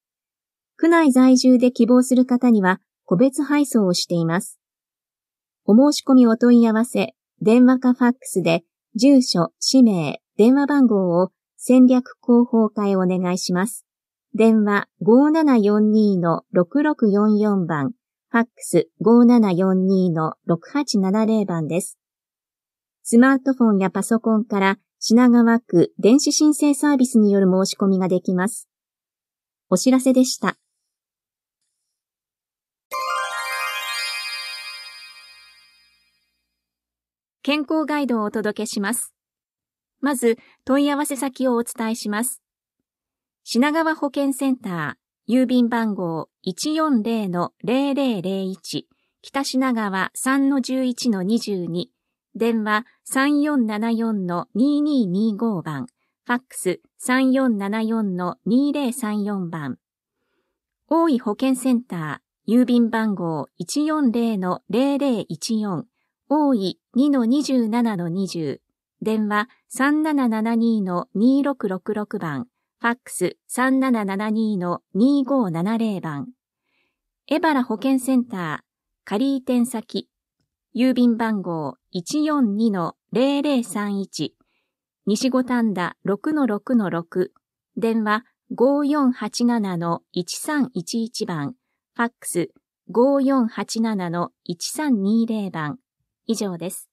区内在住で希望する方には、個別配送をしています。お申し込みお問い合わせ、電話かファックスで、住所、氏名、電話番号を戦略広報課へお願いします。電話5742-6644番、ファックス5742-6870番です。スマートフォンやパソコンから品川区電子申請サービスによる申し込みができます。お知らせでした。健康ガイドをお届けします。まず、問い合わせ先をお伝えします。品川保健センター、郵便番号140-0001、北品川3-11-22、電話3474-2225番、ファックス3474-2034番。大井保健センター、郵便番号140-0014、大井2-27-20、電話3772-2666番、ファックス3772-2570番。エバラ保健センター、仮移転先郵便番号142-0031、西五反田6-6-6、電話5487-1311番、ファックス5487-1320番、以上です。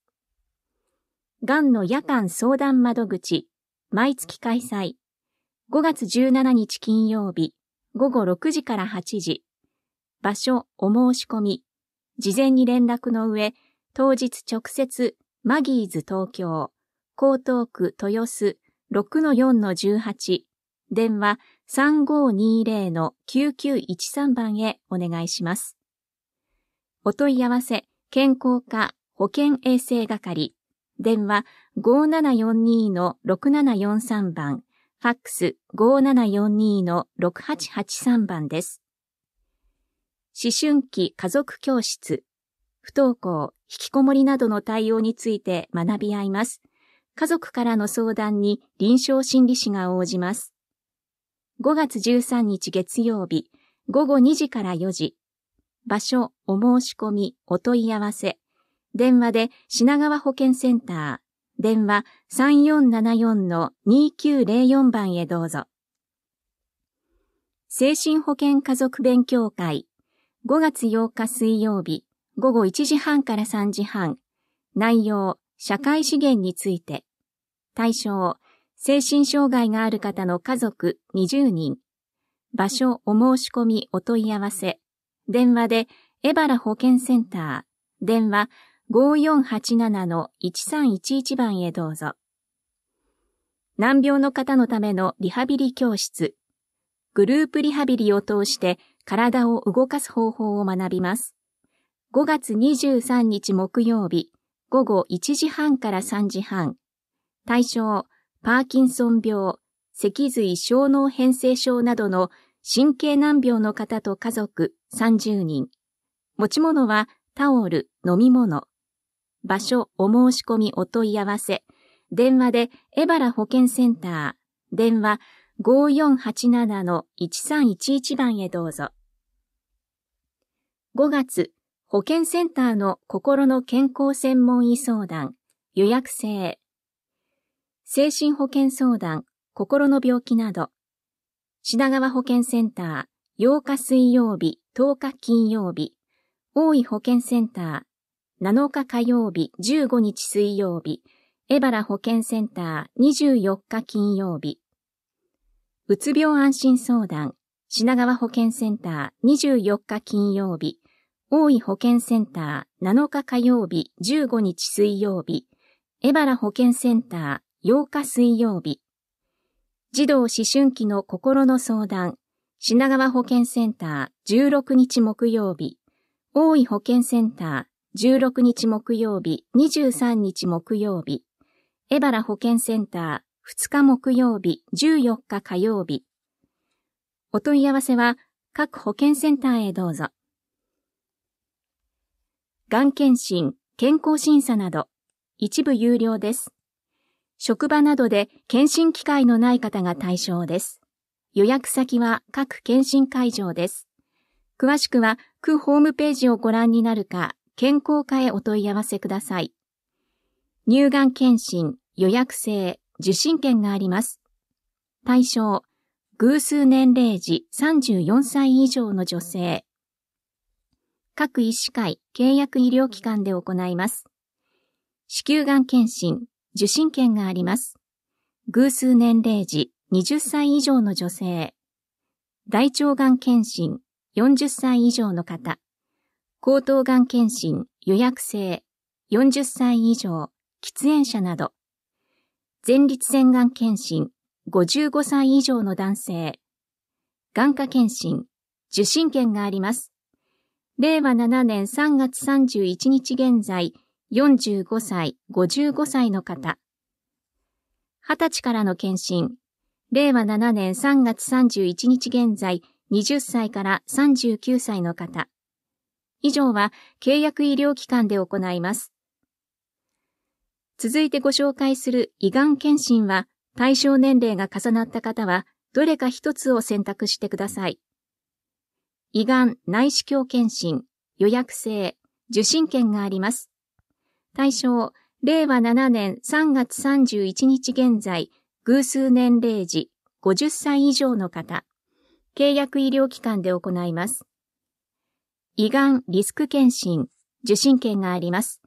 がんの夜間相談窓口、毎月開催、5月17日金曜日、午後6時から8時、場所、お申し込み、事前に連絡の上、当日直接、マギーズ東京、江東区豊洲6-4-18、電話3520-9913番へお願いします。お問い合わせ、健康課、保健衛生係、電話5742-6743番、ファックス5742-6883番です。思春期家族教室不登校、引きこもりなどの対応について学び合います。家族からの相談に臨床心理士が応じます。5月13日月曜日、午後2時から4時、場所、お申し込み、お問い合わせ、電話で品川保健センター、電話3474-2904番へどうぞ。精神保健家族勉強会、5月8日水曜日、午後1時半から3時半、内容、社会資源について、対象、精神障害がある方の家族20人、場所、お申し込み、お問い合わせ、電話で、エバラ保健センター、電話5487-1311番へどうぞ。難病の方のためのリハビリ教室、グループリハビリを通して体を動かす方法を学びます。5月23日木曜日午後1時半から3時半、対象、パーキンソン病、脊髄小脳変性症などの神経難病の方と家族30人。持ち物はタオル、飲み物。場所、お申し込み、お問い合わせ。電話で、エバラ保健センター。電話5487-1311番へどうぞ。5月保健センターの心の健康専門医相談、予約制。精神保健相談、心の病気など。品川保健センター、8日水曜日、10日金曜日。大井保健センター、7日火曜日、15日水曜日。エバラ保健センター、24日金曜日。うつ病安心相談、品川保健センター、24日金曜日。大井保健センター7日火曜日、15日水曜日、江原保健センター8日水曜日、児童思春期の心の相談、品川保健センター16日木曜日、大井保健センター16日木曜日、23日木曜日、江原保健センター2日木曜日、14日火曜日。お問い合わせは各保健センターへどうぞ。がん検診、健康審査など、一部有料です。職場などで検診機会のない方が対象です。予約先は各検診会場です。詳しくは区ホームページをご覧になるか、健康課へお問い合わせください。乳がん検診、予約制、受診券があります。対象、偶数年齢時34歳以上の女性、各医師会、契約医療機関で行います。子宮がん検診、受診券があります。偶数年齢時、20歳以上の女性。大腸がん検診、40歳以上の方。高等がん検診、予約制、40歳以上、喫煙者など。前立腺がん検診、55歳以上の男性。眼科検診、受診券があります。令和7年3月31日現在、45歳、55歳の方。20歳からの検診。令和7年3月31日現在、20歳から39歳の方。以上は契約医療機関で行います。続いてご紹介する胃がん検診は、対象年齢が重なった方は、どれか一つを選択してください。胃がん内視鏡検診、予約制、受診券があります。対象、令和7年3月31日現在、偶数年齢時、50歳以上の方、契約医療機関で行います。胃がんリスク検診、受診券があります。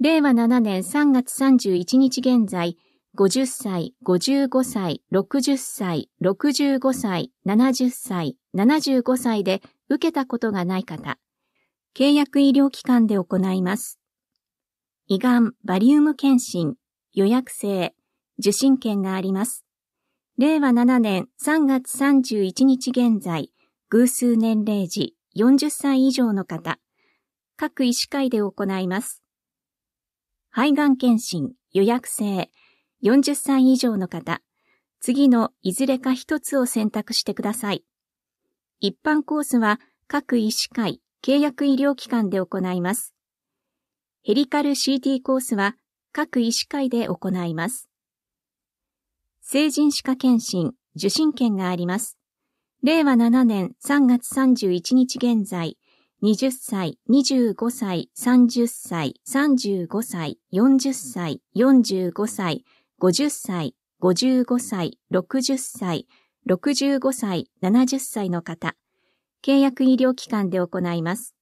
令和7年3月31日現在、50歳、55歳、60歳、65歳、70歳、75歳で受けたことがない方、契約医療機関で行います。胃がんバリウム検診、予約制、受診券があります。令和7年3月31日現在、偶数年齢時40歳以上の方、各医師会で行います。肺がん検診、予約制、40歳以上の方、次のいずれか一つを選択してください。一般コースは各医師会、契約医療機関で行います。ヘリカル CT コースは各医師会で行います。成人歯科検診、受診券があります。令和7年3月31日現在、20歳、25歳、30歳、35歳、40歳、45歳、50歳、55歳、60歳、65歳、70歳の方、契約医療機関で行います。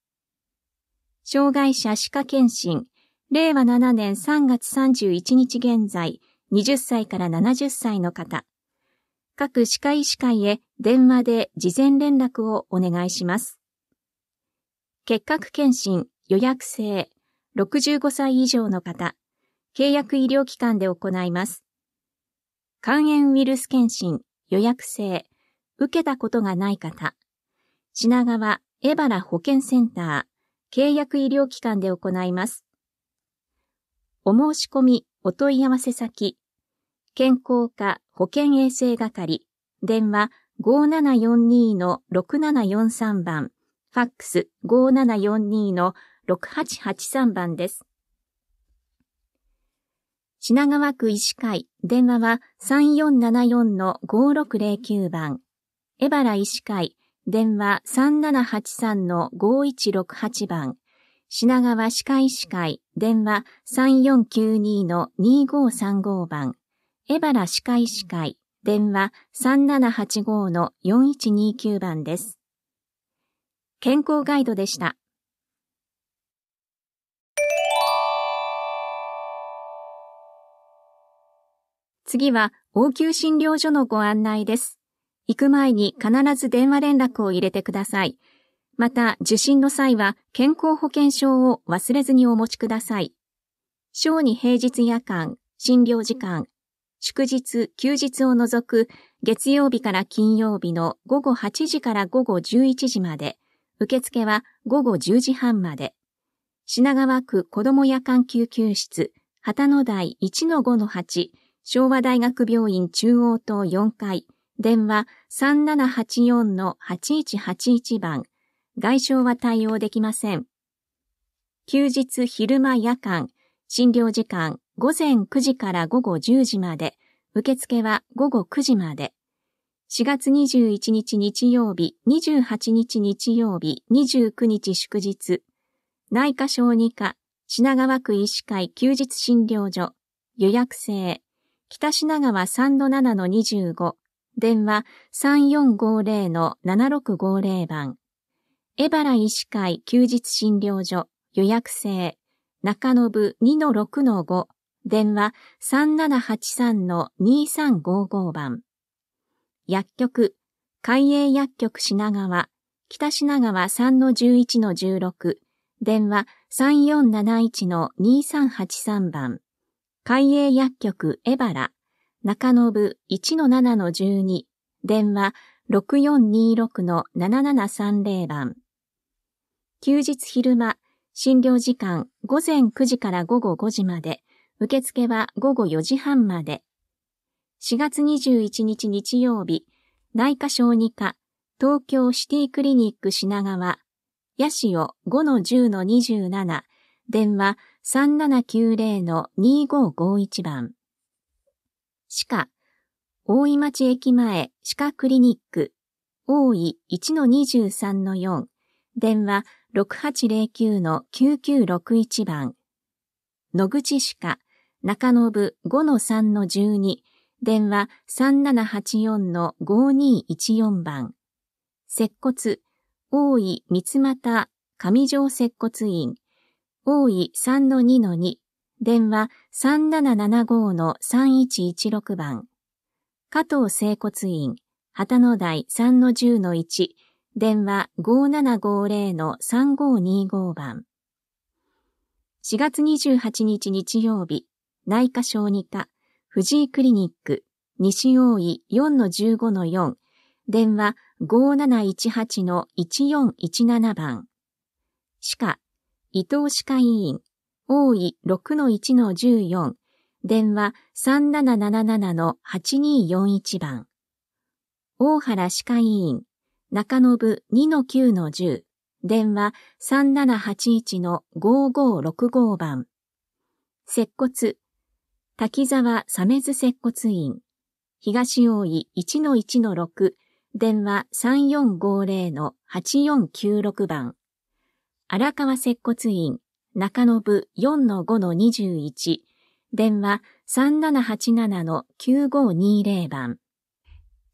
障害者歯科検診、令和7年3月31日現在、20歳から70歳の方、各歯科医師会へ電話で事前連絡をお願いします。結核検診予約制65歳以上の方、契約医療機関で行います。肝炎ウイルス検診予約制、受けたことがない方、品川、江原保健センター、契約医療機関で行います。お申し込み、お問い合わせ先、健康科保健衛生係、電話5742-6743番、ファックス5742-6883番です。品川区医師会、電話は3474-5609番。江原医師会、電話3783-5168番。品川歯科医師会、電話3492-2535番。江原歯科医師会、電話3785-4129番です。健康ガイドでした。次は応急診療所のご案内です。行く前に必ず電話連絡を入れてください。また、受診の際は健康保険証を忘れずにお持ちください。小児平日夜間、診療時間、祝日、休日を除く月曜日から金曜日の午後8時から午後11時まで、受付は午後10時半まで。品川区子ども夜間救急室、旗の台1-5-8、昭和大学病院中央棟4階、電話3784-8181番、外傷は対応できません。休日昼間夜間、診療時間午前9時から午後10時まで、受付は午後9時まで。4月21日日曜日、28日日曜日、29日祝日。内科小児科、品川区医師会休日診療所、予約制。北品川3-7-25、電話3450-7650番。江原医師会休日診療所予約制中延2-6-5電話3783-2355番薬局海営薬局品川北品川3-11-16電話3471-2383番海営薬局エバラ、中信1-7-12、電話6426-7730番。休日昼間、診療時間午前9時から午後5時まで、受付は午後4時半まで。4月21日日曜日、内科小児科、東京シティクリニック品川、ヤシオ5-10-27、電話3790-2551番。歯科、大井町駅前歯科クリニック、大井1-23-4、電話6809-9961番。野口歯科、中延5-3-12、電話3784-5214番。接骨、大井三股上条接骨院、大井3-2-2、電話3775-3116番。加藤整骨院、旗の台3-10-1、電話5750-3525番。4月28日日曜日、内科小児科、藤井クリニック、西大井4-15-4、電話5718-1417番。歯科、伊藤歯科医院、大井6-1-14、電話3777-8241番。大原歯科医院、中延2-9-10、電話3781-5565番。接骨、滝沢鮫津接骨院、東大井1-1-6、電話3450-8496番。荒川接骨院、中延4-5-21、電話3787-9520番。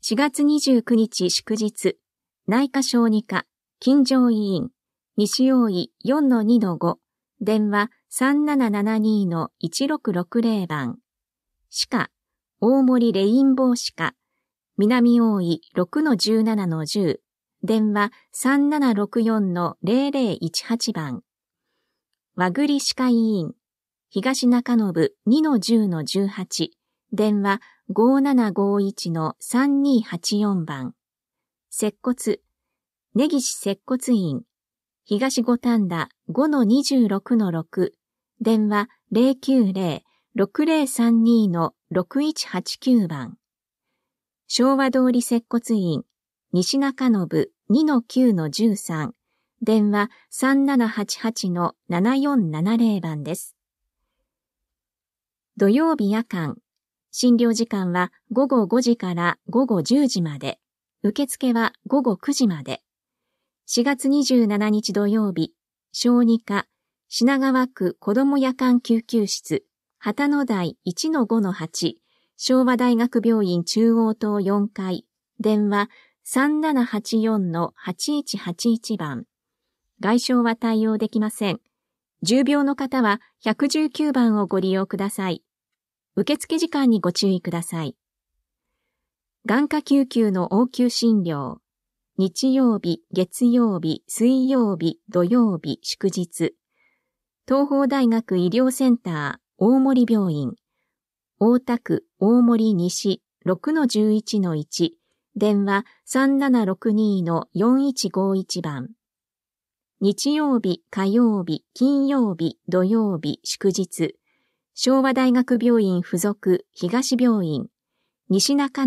4月29日祝日、内科小児科、近城医院、西大井4-2-5、電話3772-1660番。歯科、大森レインボー歯科、南大井6-17-10、電話3764-0018番。和栗歯科医院、東中延2-10-18、電話5751-3284番。接骨、根岸接骨院、東五反田5-26-6、電話090-6032-6189番。昭和通り接骨院、西中延2-9-13電話3788-7470番です。土曜日夜間、診療時間は午後5時から午後10時まで、受付は午後9時まで。4月27日土曜日、小児科、品川区子ども夜間救急室、旗の台1-5-8、昭和大学病院中央棟4階、電話3784-8181番。外傷は対応できません。重病の方は119番をご利用ください。受付時間にご注意ください。眼科救急の応急診療。日曜日、月曜日、水曜日、土曜日、祝日。東邦大学医療センター、大森病院。大田区、大森西、6-11-1。電話3762-4151番。日曜日、火曜日、金曜日、土曜日、祝日。昭和大学病院附属東病院。西中延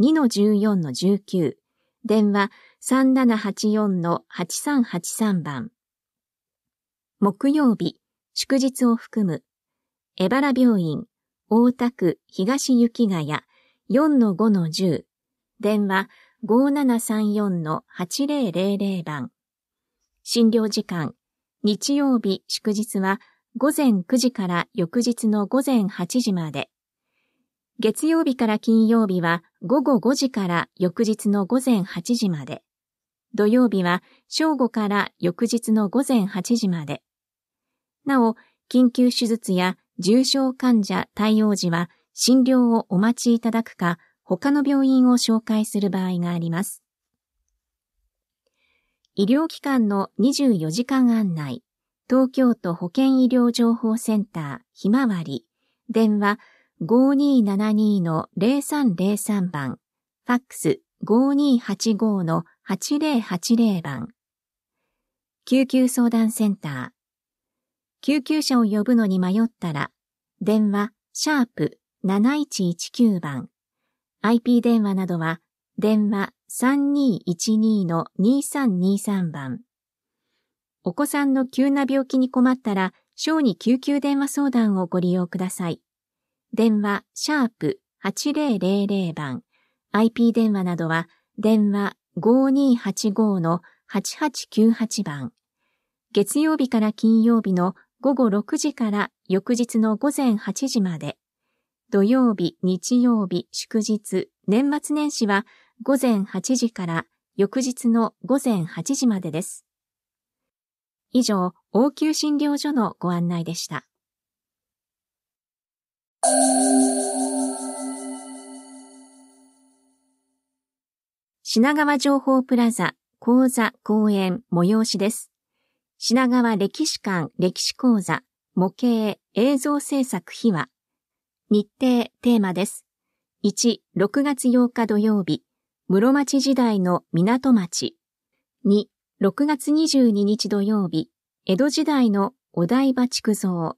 2-14-19。電話3784-8383番。木曜日、祝日を含む。江原病院、大田区東雪ヶ谷4-5-10。電話5734-8000番。診療時間、日曜日、祝日は午前9時から翌日の午前8時まで。月曜日から金曜日は午後5時から翌日の午前8時まで。土曜日は正午から翌日の午前8時まで。なお、緊急手術や重症患者対応時は診療をお待ちいただくか他の病院を紹介する場合があります。医療機関の24時間案内、東京都保健医療情報センターひまわり、電話5272-0303番、ファックス5285-8080番。救急相談センター。救急車を呼ぶのに迷ったら、電話、シャープ7119番。IP 電話などは、電話3212-2323番。お子さんの急な病気に困ったら、小児救急電話相談をご利用ください。電話、シャープ8000番。IP 電話などは、電話5285-8898番。月曜日から金曜日の午後6時から翌日の午前8時まで。土曜日、日曜日、祝日、年末年始は午前8時から翌日の午前8時までです。以上、応急診療所のご案内でした。品川情報プラザ講座講演催しです。品川歴史館歴史講座模型映像制作秘話日程、テーマです。1、6月8日土曜日、室町時代の港町。2、6月22日土曜日、江戸時代のお台場築造。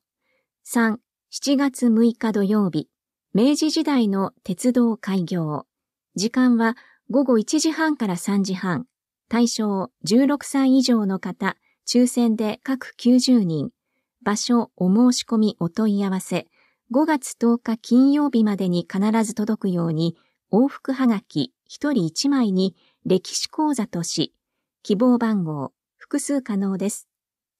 3、7月6日土曜日、明治時代の鉄道開業。時間は午後1時半から3時半。対象16歳以上の方、抽選で各90人。場所、お申し込み、お問い合わせ。5月10日金曜日までに必ず届くように、往復はがき1人1枚に歴史講座とし、希望番号、複数可能です。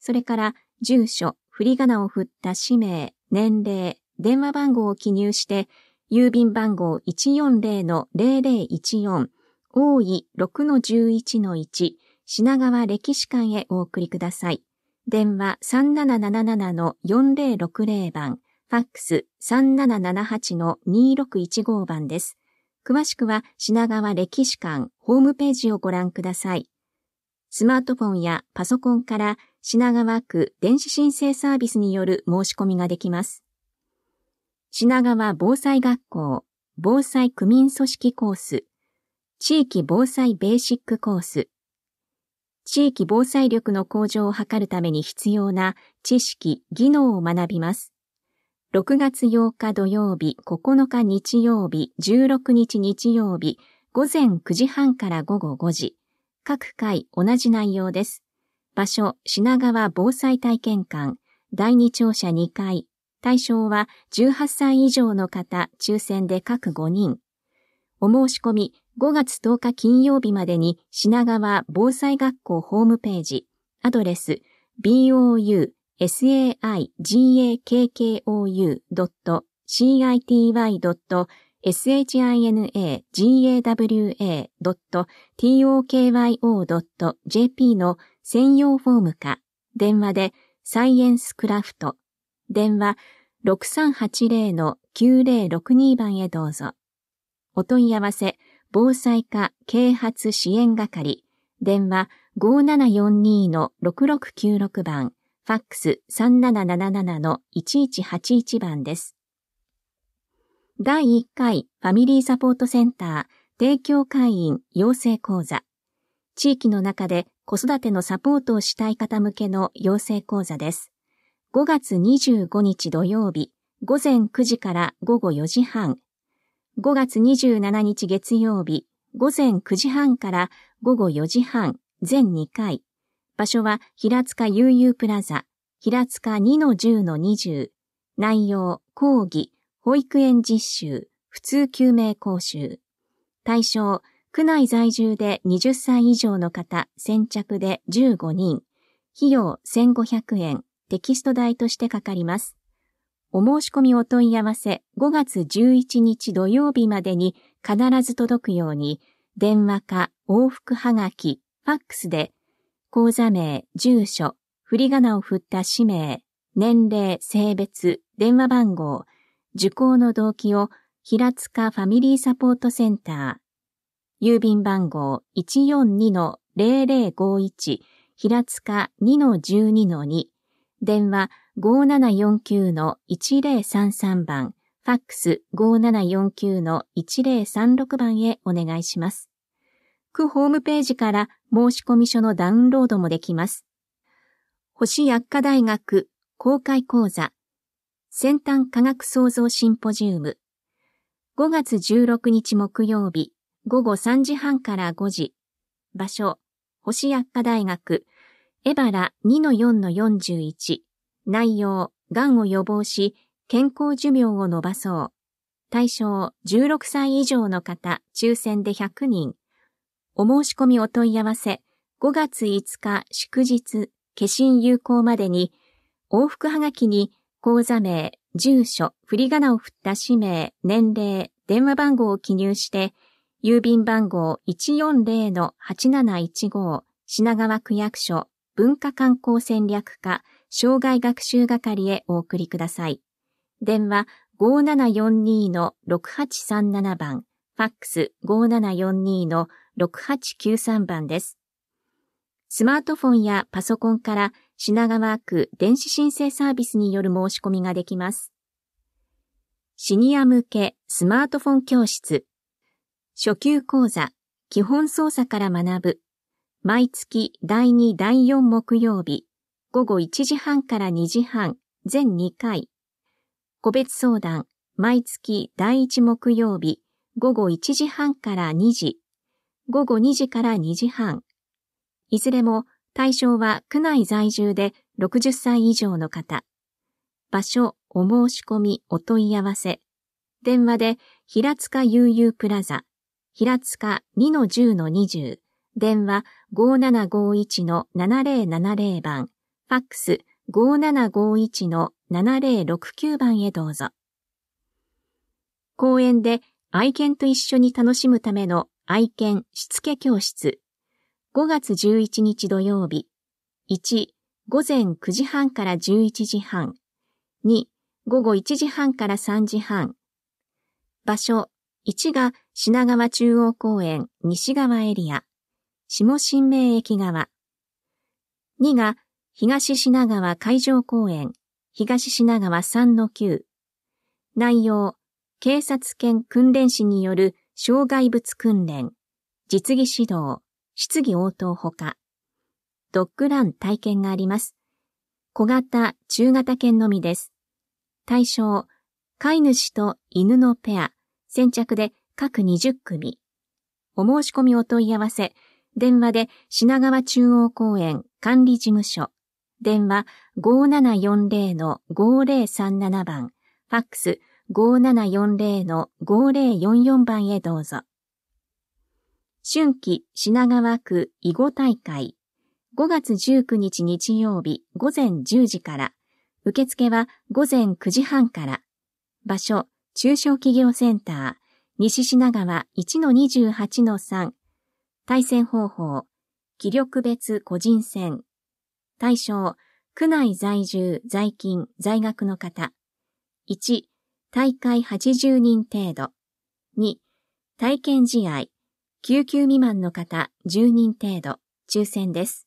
それから、住所、振り仮名を振った氏名、年齢、電話番号を記入して、郵便番号140-0014、大井6-11-1、品川歴史館へお送りください。電話3777-4060番。ファックス3778-2615番です。詳しくは品川歴史館ホームページをご覧ください。スマートフォンやパソコンから品川区電子申請サービスによる申し込みができます。品川防災学校防災区民組織コース地域防災ベーシックコース地域防災力の向上を図るために必要な知識、技能を学びます。6月8日土曜日、9日日曜日、16日日曜日、午前9時半から午後5時。各回同じ内容です。場所、品川防災体験館、第2庁舎2階。対象は18歳以上の方、抽選で各5人。お申し込み、5月10日金曜日までに品川防災学校ホームページ、アドレス bou s a i g a k o u u s h i n a g a w a t o k y o j p の専用フォームか、電話でサイエンスクラフト、電話6380-9062番へどうぞ。お問い合わせ、防災課啓発支援係、電話5742-6696番、ファックス3777-1181番です。第1回ファミリーサポートセンター提供会員養成講座。地域の中で子育てのサポートをしたい方向けの養成講座です。5月25日土曜日、午前9時から午後4時半。5月27日月曜日、午前9時半から午後4時半、全2回。場所は平塚悠々プラザ、平塚2-10-20、内容、講義、保育園実習、普通救命講習。対象、区内在住で20歳以上の方、先着で15人。費用1500円、テキスト代としてかかります。お申し込みお問い合わせ5月11日土曜日までに必ず届くように、電話か往復はがき、ファックスで口座名、住所、振り仮名を振った氏名、年齢、性別、電話番号、受講の動機を平塚ファミリーサポートセンター、郵便番号142-0051、平塚2-12-2、電話5749-1033番、ファックス5749-1036番へお願いします。区ホームページから申込書のダウンロードもできます。星薬科大学公開講座先端科学創造シンポジウム5月16日木曜日午後3時半から5時場所星薬科大学エバラ2-4-41内容んを予防し健康寿命を伸ばそう対象16歳以上の方抽選で100人お申し込みお問い合わせ、5月5日祝日、化身有効までに、往復はがきに、口座名、住所、振り仮名を振った氏名、年齢、電話番号を記入して、郵便番号140-8715、品川区役所、文化観光戦略課、障害学習係へお送りください。電話5742-6837番、ファックス5742-6837番、6893番です。スマートフォンやパソコンから品川区電子申請サービスによる申し込みができます。シニア向けスマートフォン教室、初級講座、基本操作から学ぶ、毎月第2第4木曜日、午後1時半から2時半、全2回、個別相談、毎月第1木曜日、午後1時半から2時、午後2時から2時半。いずれも対象は区内在住で60歳以上の方。場所、お申し込み、お問い合わせ。電話で平塚悠々プラザ、平塚2-10-20、電話5751-7070番、ファックス5751-7069番へどうぞ。公園で愛犬と一緒に楽しむための愛犬しつけ教室5月11日土曜日1午前9時半から11時半2午後1時半から3時半場所1が品川中央公園西側エリア下新名駅側2が東品川海上公園東品川3の9内容警察犬訓練士による障害物訓練、実技指導、質疑応答ほか、ドッグラン体験があります。小型、中型犬のみです。対象、飼い主と犬のペア、先着で各20組。お申し込みお問い合わせ、電話で品川中央公園管理事務所、電話5740-5037番、ファックス5740-5044番へどうぞ。春季品川区囲碁大会5月19日日曜日午前10時から受付は午前9時半から場所中小企業センター西品川1-28-3対戦方法気力別個人戦対象区内在住在勤在学の方1大会80人程度。2、体験試合、救急未満の方10人程度、抽選です。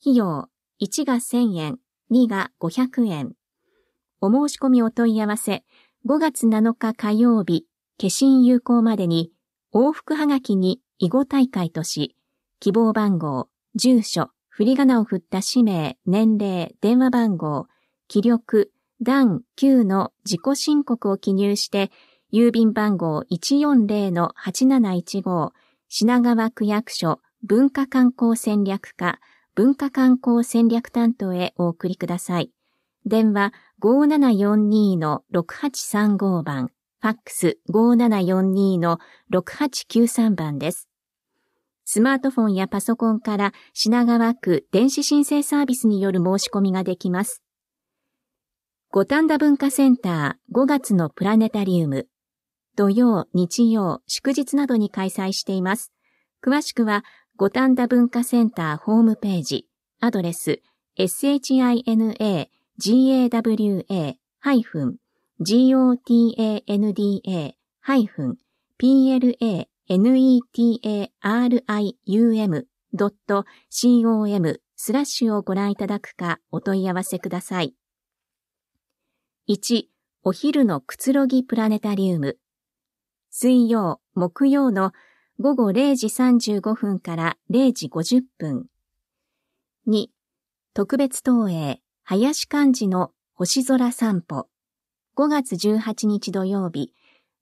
費用、1が1000円、2が500円。お申し込みお問い合わせ、5月7日火曜日、化身有効までに、往復はがきに囲碁大会とし、希望番号、住所、振り仮名を振った氏名、年齢、電話番号、気力、段9の自己申告を記入して、郵便番号140-8715品川区役所文化観光戦略課文化観光戦略担当へお送りください。電話5742-6835番、ファックス5742-6893番です。スマートフォンやパソコンから品川区電子申請サービスによる申し込みができます。五反田文化センター5月のプラネタリウム、土曜、日曜、祝日などに開催しています。詳しくは、五反田文化センターホームページ、アドレス、s h i n a g a w a g o t a n d a a p l a n e t a r i u m c o m スラッシュをご覧いただくかお問い合わせください。1、お昼のくつろぎプラネタリウム。水曜、木曜の午後0時35分から0時50分。2、特別投影、林漢字の星空散歩。5月18日土曜日、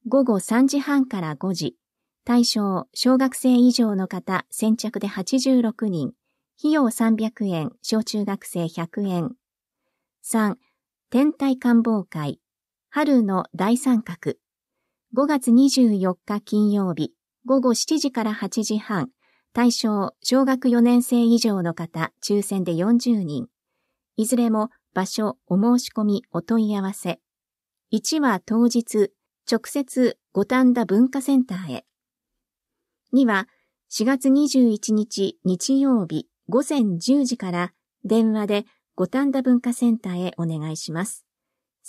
午後3時半から5時。対象、小学生以上の方、先着で86人。費用300円、小中学生100円。3、天体観望会、春の大三角、5月24日金曜日、午後7時から8時半、対象小学4年生以上の方、抽選で40人。いずれも場所、お申し込み、お問い合わせ。1は当日、直接五反田文化センターへ。2は4月21日日曜日午前10時から電話で五反田文化センターへお願いします。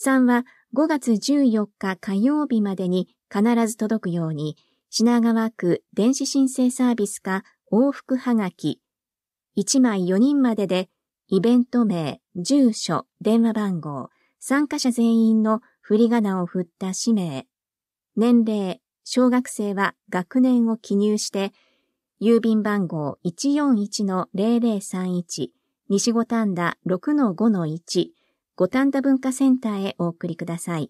3は5月14日火曜日までに必ず届くように、品川区電子申請サービスか往復はがき、1枚4人までで、イベント名、住所、電話番号、参加者全員の振り仮名を振った氏名、年齢、小学生は学年を記入して、郵便番号141-0031、西五反田6-5-1、五反田文化センターへお送りください。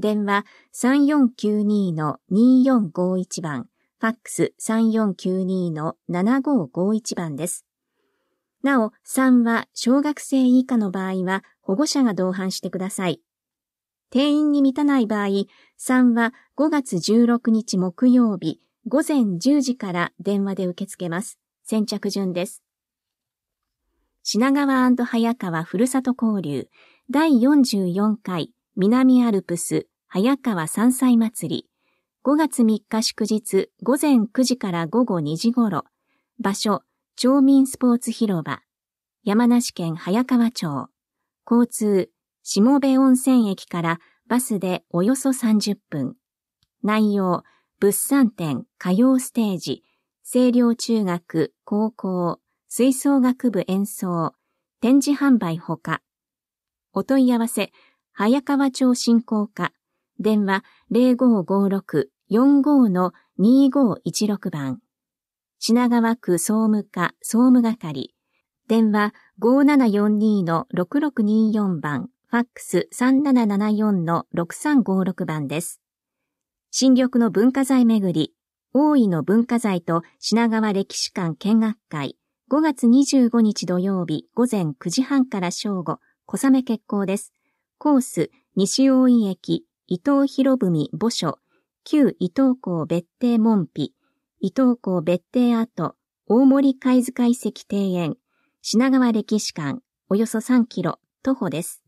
電話3492-2451番、ファックス3492-7551番です。なお、3は小学生以下の場合は保護者が同伴してください。定員に満たない場合、3は5月16日木曜日午前10時から電話で受け付けます。先着順です。品川早川ふるさと交流第44回南アルプス早川山菜祭り5月3日祝日午前9時から午後2時ごろ場所町民スポーツ広場山梨県早川町交通下部温泉駅からバスでおよそ30分内容物産展歌謡ステージ清涼中学高校吹奏楽部演奏、展示販売ほか、お問い合わせ、早川町振興課、電話0556-45-2516番、品川区総務課総務係、電話5742-6624番、f a x 3774-6356番です。新緑の文化財巡り、大井の文化財と品川歴史館見学会、5月25日土曜日午前9時半から正午、小雨決行です。コース、西大井駅、伊藤博文墓所、旧伊東港別邸門扉、伊東港別邸跡、大森貝塚遺跡庭園、品川歴史館、およそ3キロ、徒歩です。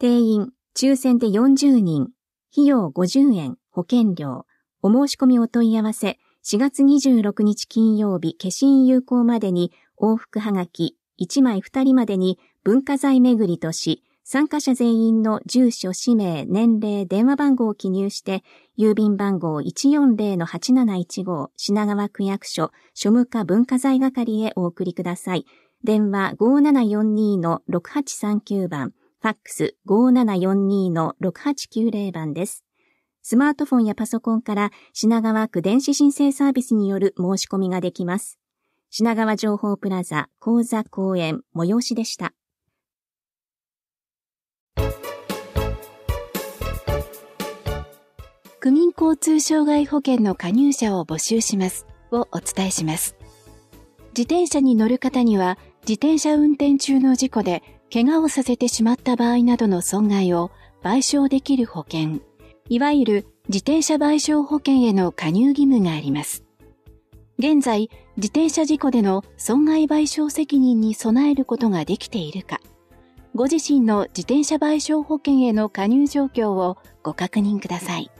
定員、抽選で40人、費用50円、保険料、お申し込みお問い合わせ、4月26日金曜日、消印有効までに往復はがき1枚2人までに文化財巡りとし、参加者全員の住所、氏名、年齢、電話番号を記入して、郵便番号140-8715品川区役所庶務課文化財係へお送りください。電話5742-6839番、ファックス5742-6890番です。スマートフォンやパソコンから品川区電子申請サービスによる申し込みができます。品川情報プラザ講座講演催しでした。区民交通障害保険の加入者を募集しますをお伝えします。自転車に乗る方には自転車運転中の事故で怪我をさせてしまった場合などの損害を賠償できる保険いわゆる自転車賠償保険への加入義務があります。現在、自転車事故での損害賠償責任に備えることができているか、ご自身の自転車賠償保険への加入状況をご確認ください。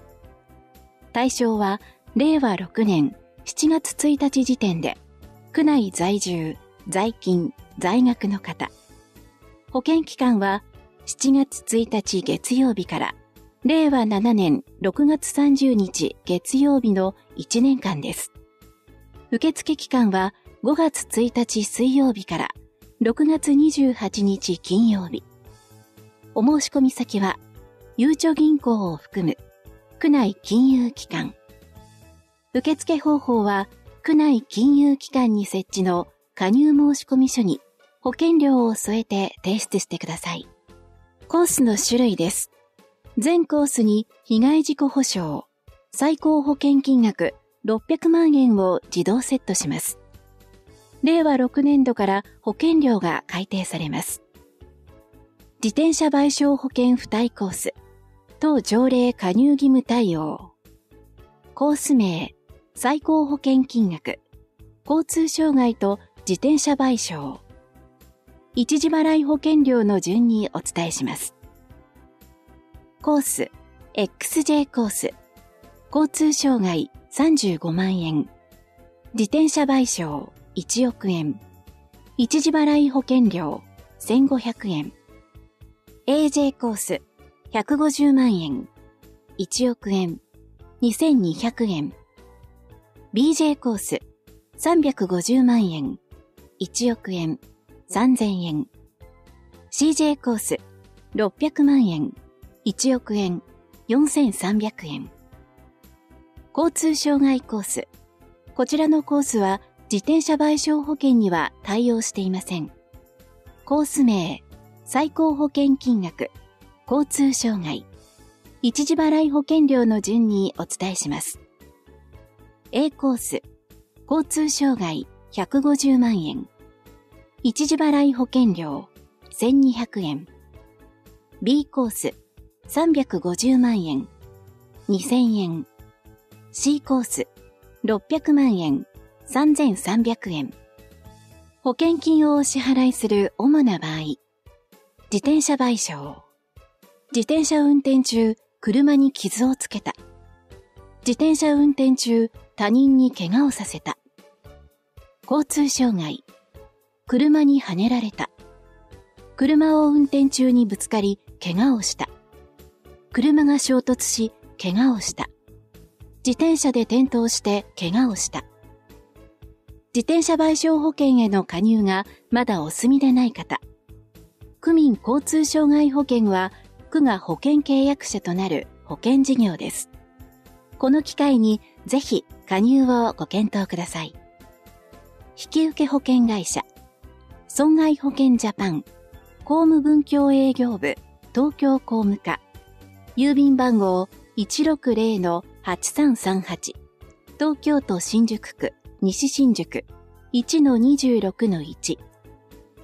対象は、令和6年7月1日時点で、区内在住、在勤、在学の方。保険期間は7月1日月曜日から令和7年6月30日月曜日の1年間です。受付期間は5月1日水曜日から6月28日金曜日。お申し込み先は、ゆうちょ銀行を含む、区内金融機関。受付方法は、区内金融機関に設置の加入申込書に保険料を添えて提出してください。コースの種類です。全コースに被害事故保障、最高保険金額600万円を自動セットします。令和6年度から保険料が改定されます。自転車賠償保険付帯コース、当条例加入義務対応。コース名、最高保険金額、交通障害と自転車賠償。一時払い保険料の順にお伝えします。コース、XJ コース、交通障害35万円、自転車賠償1億円、一時払い保険料1500円、AJ コース150万円、1億円、2200円、BJ コース350万円、1億円、3000円、CJ コース600万円、1億円、4300円。交通障害コース。こちらのコースは自転車賠償保険には対応していません。コース名、最高保険金額、交通障害、一時払い保険料の順にお伝えします。A コース、交通障害150万円、一時払い保険料1200円。B コース、350万円、2000円。C コース、600万円、3300円。保険金をお支払いする主な場合、自転車賠償、自転車運転中、車に傷をつけた。自転車運転中、他人に怪我をさせた。交通障害。車にはねられた。車を運転中にぶつかり、怪我をした。車が衝突し、怪我をした。自転車で転倒して怪我をした。自転車賠償保険への加入がまだお済みでない方。区民交通障害保険は、区が保険契約者となる保険事業です。この機会にぜひ加入をご検討ください。引受保険会社、損害保険ジャパン、公務文教営業部、東京公務課、郵便番号160-8338東京都新宿区西新宿1-26-1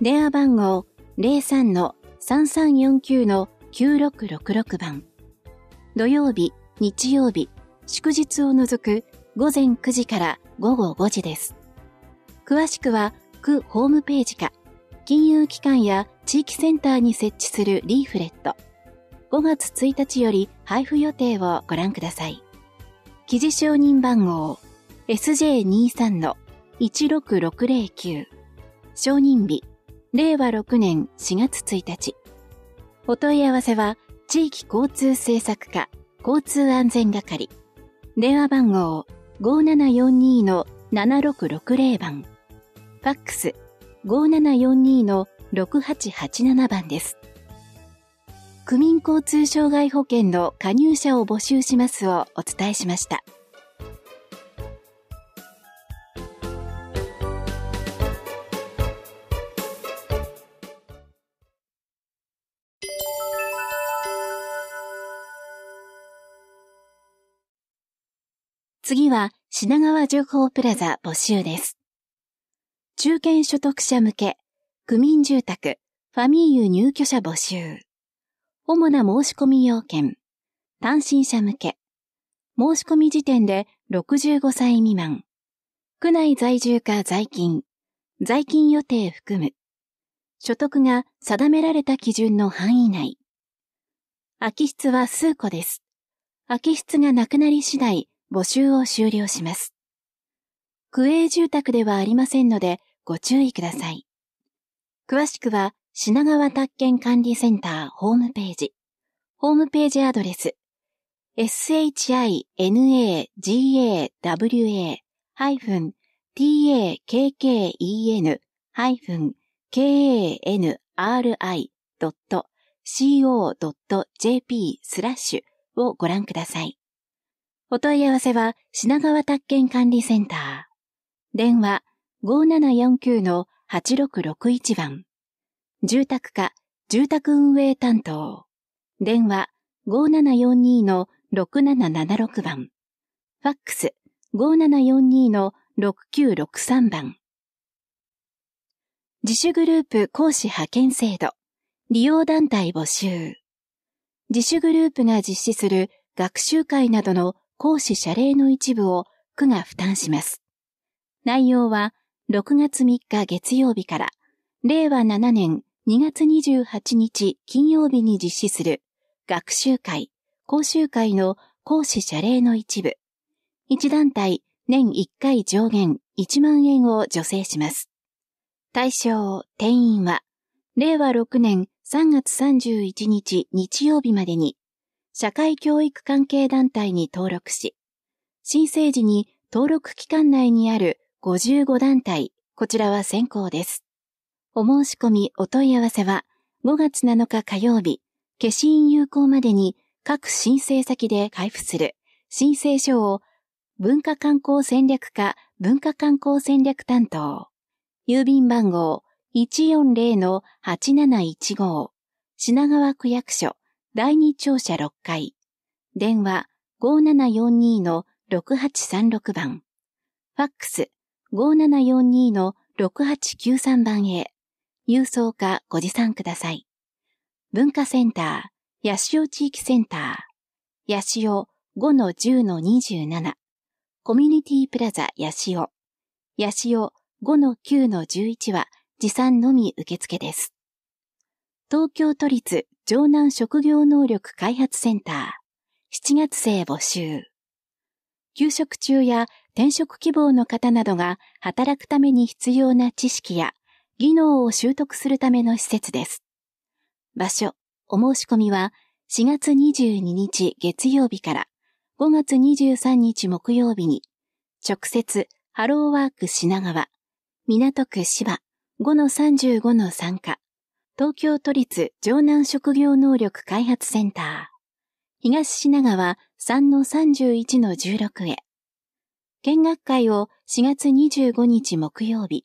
電話番号03-3349-9666番土曜日、日曜日、祝日を除く午前9時から午後5時です。詳しくは区ホームページか金融機関や地域センターに設置するリーフレット5月1日より配布予定をご覧ください。記事承認番号 SJ23-16609 承認日令和6年4月1日お問い合わせは地域交通政策課交通安全係電話番号5742-7660番ファックス5742-6887番です区民交通障害保険の加入者を募集しますをお伝えしました。次は品川情報プラザ募集です。中堅所得者向け、区民住宅、ファミーユ入居者募集。主な申し込み要件。単身者向け。申し込み時点で65歳未満。区内在住か在勤。在勤予定含む。所得が定められた基準の範囲内。空き室は数個です。空き室がなくなり次第、募集を終了します。区営住宅ではありませんので、ご注意ください。詳しくは、品川宅建管理センターホームページ。ホームページアドレス。s h i n a g a w a t a k k e n k a n r i c o j p スラッシュをご覧ください。お問い合わせは品川宅建管理センター。電話5 7 4 9 8 6 6 1番。住宅課、住宅運営担当。電話5742-6776番。ファックス5742-6963番。自主グループ講師派遣制度。利用団体募集。自主グループが実施する学習会などの講師謝礼の一部を区が負担します。内容は6月3日月曜日から令和7年2月28日金曜日に実施する学習会、講習会の講師謝礼の一部、1団体年1回上限1万円を助成します。対象、定員は、令和6年3月31日日曜日までに、社会教育関係団体に登録し、申請時に登録期間内にある55団体、こちらは先行です。お申し込み、お問い合わせは、5月7日火曜日、消印有効までに各申請先で開付する申請書を文化観光戦略課文化観光戦略担当、郵便番号140-8715、品川区役所第2庁舎6階、電話5742-6836番、ファックス5742-6893番へ、郵送かご持参ください。文化センター、八潮地域センター、八潮5-10-27、コミュニティプラザ八潮、八潮5-9-11は持参のみ受付です。東京都立城南職業能力開発センター、7月生募集。休職中や転職希望の方などが働くために必要な知識や技能を習得するための施設です。場所、お申し込みは4月22日月曜日から5月23日木曜日に、直接、ハローワーク品川、港区芝5-35の参加、東京都立城南職業能力開発センター、東品川3-31-16へ。見学会を4月25日木曜日、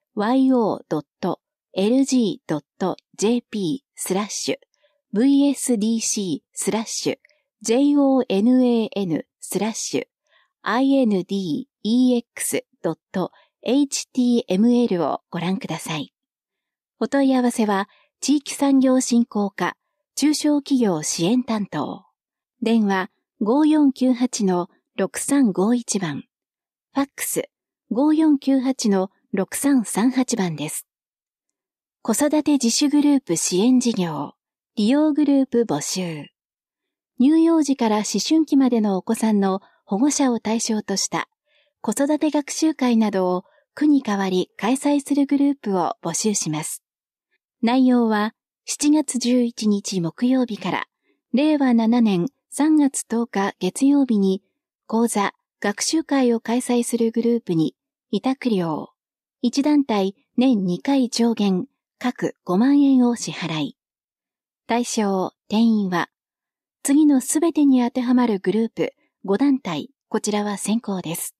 yo.lg.jp スラッシュ vsdc スラッシュ jonan スラッシュ index.html をご覧ください。お問い合わせは地域産業振興課中小企業支援担当。電話5498-6351番。ファックス5498-6351 6338番です。子育て自主グループ支援事業、利用グループ募集。乳幼児から思春期までのお子さんの保護者を対象とした子育て学習会などを区に代わり開催するグループを募集します。内容は7月11日木曜日から令和7年3月10日月曜日に講座、学習会を開催するグループに委託料、1団体年2回上限各5万円を支払い。対象、定員は、次のすべてに当てはまるグループ5団体、こちらは先行です。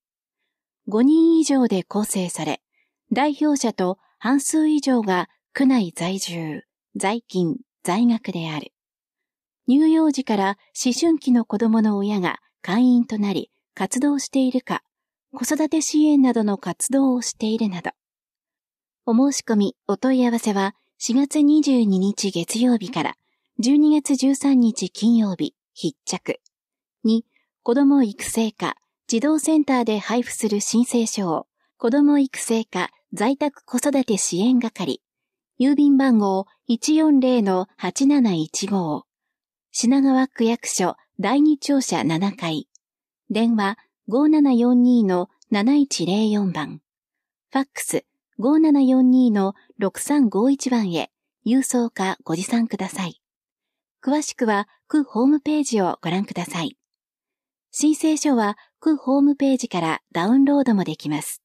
5人以上で構成され、代表者と半数以上が区内在住、在勤、在学である。乳幼児から思春期の子供の親が会員となり活動しているか子育て支援などの活動をしているなど。お申し込み、お問い合わせは4月22日月曜日から12月13日金曜日必着。に、子ども育成課、児童センターで配布する申請書を、子ども育成課在宅子育て支援係、郵便番号140-8715、品川区役所第2庁舎7階、電話5742の7104番、ファックス5742の6351番へ郵送かご持参ください。詳しくは区ホームページをご覧ください。申請書は区ホームページからダウンロードもできます。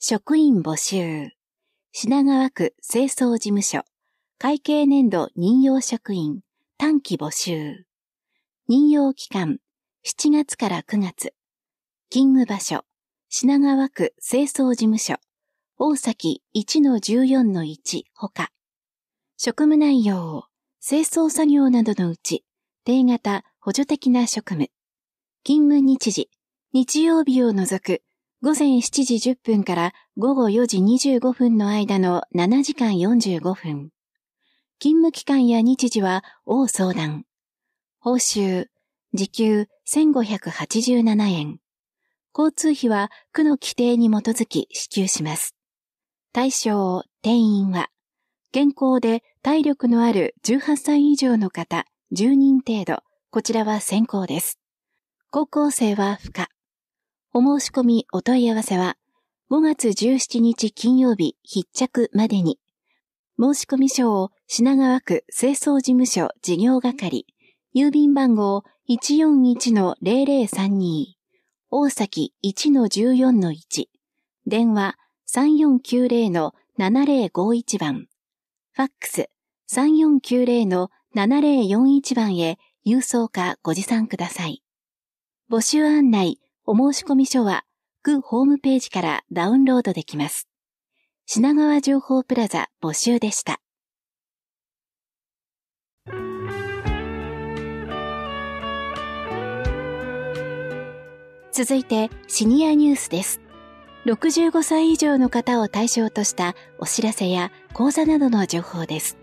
職員募集。品川区清掃事務所。会計年度任用職員。短期募集。任用期間7月から9月。勤務場所、品川区清掃事務所、大崎1-14-1ほか。職務内容、清掃作業などのうち、定型補助的な職務。勤務日時、日曜日を除く午前7時10分から午後4時25分の間の7時間45分。勤務期間や日時は、応相談。報酬、時給1587円。交通費は区の規定に基づき支給します。対象、定員は、健康で体力のある18歳以上の方10人程度、こちらは先行です。高校生は不可。お申し込み、お問い合わせは、5月17日金曜日、必着までに、申し込み書を品川区清掃事務所事業係、郵便番号141-0032、大崎1-14-1、電話3490-7051番、ファックス3490-7041番へ郵送かご持参ください。募集案内、お申し込み書は、区ホームページからダウンロードできます。品川情報プラザ募集でした。続いてシニアニュースです。65歳以上の方を対象としたお知らせや講座などの情報です。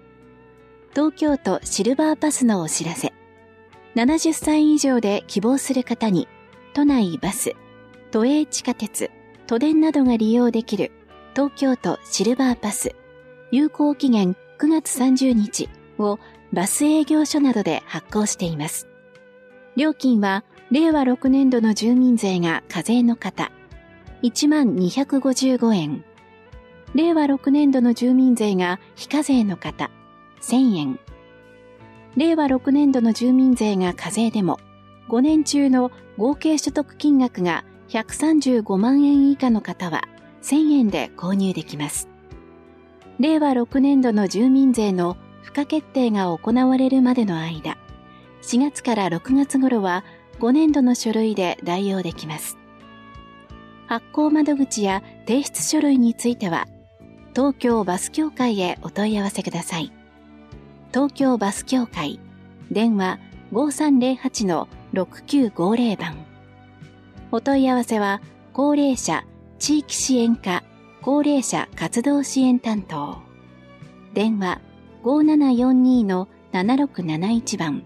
東京都シルバーパスのお知らせ。70歳以上で希望する方に、都内バス、都営地下鉄、都電などが利用できる東京都シルバーパス、有効期限9月30日をバス営業所などで発行しています。料金は令和6年度の住民税が課税の方、1万255円。令和6年度の住民税が非課税の方、1000円。令和6年度の住民税が課税でも、5年中の合計所得金額が135万円以下の方は、1000円で購入できます。令和6年度の住民税の付加決定が行われるまでの間、4月から6月頃は5年度の書類で代用できます。発行窓口や提出書類については、東京バス協会へお問い合わせください。東京バス協会、電話5308-6950番。お問い合わせは、高齢者地域支援課高齢者活動支援担当。電話5742-7671番。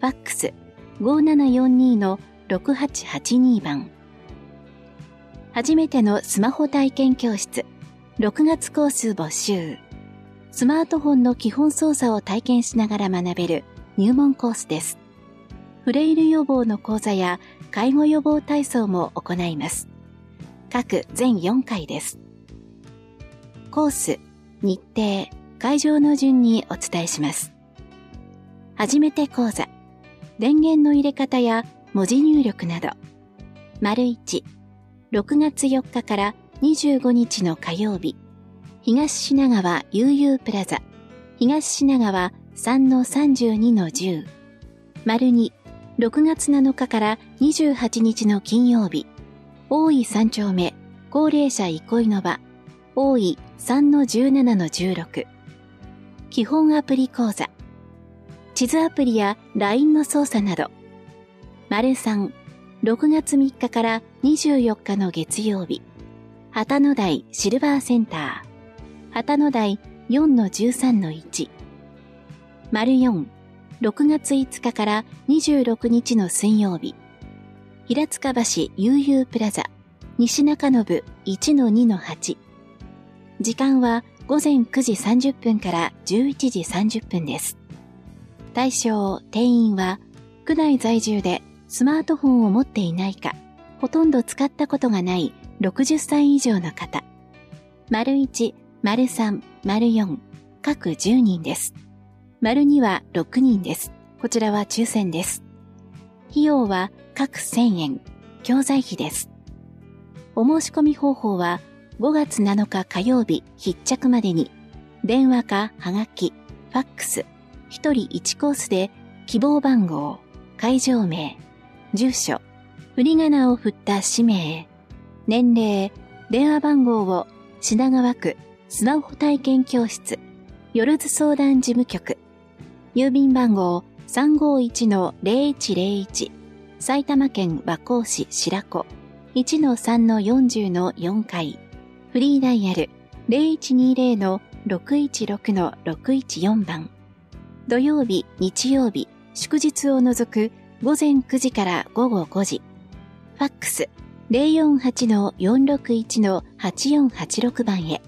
ファックス5742の6882番。初めてのスマホ体験教室、6月コース募集。スマートフォンの基本操作を体験しながら学べる入門コースです。フレイル予防の講座や介護予防体操も行います。各全4回です。コース、日程、会場の順にお伝えします。初めて講座、電源の入れ方や文字入力など。丸1、6月4日から25日の火曜日、東品川悠々プラザ、東品川3-32-10。丸2、6月7日から28日の金曜日、大井3丁目、高齢者憩いの場、大井3-17-16。基本アプリ講座、地図アプリや LINE の操作など、丸3、6月3日から24日の月曜日、旗の台シルバーセンター、旗の台4-13-1、丸4、6月5日から26日の水曜日、平塚橋悠々プラザ、西中延1-2-8、時間は午前9時30分から11時30分です。対象、定員は、区内在住でスマートフォンを持っていないか、ほとんど使ったことがない60歳以上の方。丸1、丸3、丸4、各10人です。丸2は6人です。こちらは抽選です。費用は各1000円、教材費です。お申し込み方法は5月7日火曜日必着までに、電話かはがき、ファックス、一人1コースで希望番号、会場名、住所、振り仮名を振った氏名、年齢、電話番号を品川区スマホ体験教室、よるず相談事務局、郵便番号351-0101、埼玉県和光市白子、1-3-40-4回、フリーダイヤル0120-616-614番、土曜日、日曜日、祝日を除く午前9時から午後5時。ファックス048-461-8486番へ。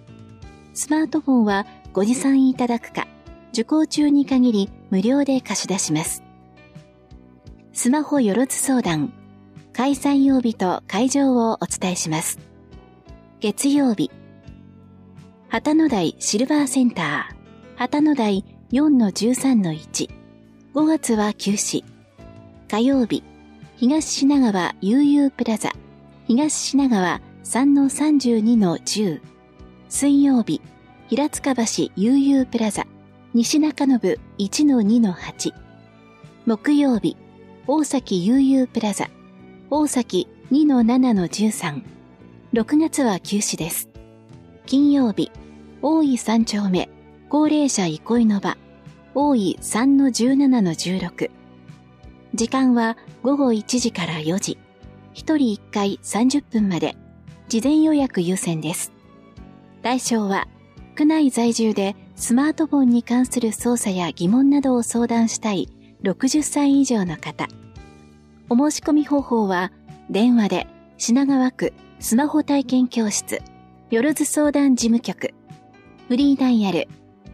スマートフォンはご持参いただくか、受講中に限り無料で貸し出します。スマホよろず相談、開催曜日と会場をお伝えします。月曜日、旗の台シルバーセンター、旗の台4-13-1 5月は休止火曜日東品川悠々プラザ東品川3-32-10水曜日平塚橋悠々プラザ西中延1の2 8木曜日大崎悠々プラザ大崎2-7-136月は休止です金曜日大井三丁目高齢者憩いの場、多い3-17-16。時間は午後1時から4時、1人1回30分まで、事前予約優先です。対象は、区内在住でスマートフォンに関する操作や疑問などを相談したい60歳以上の方。お申し込み方法は、電話で品川区スマホ体験教室、よろず相談事務局、フリーダイヤル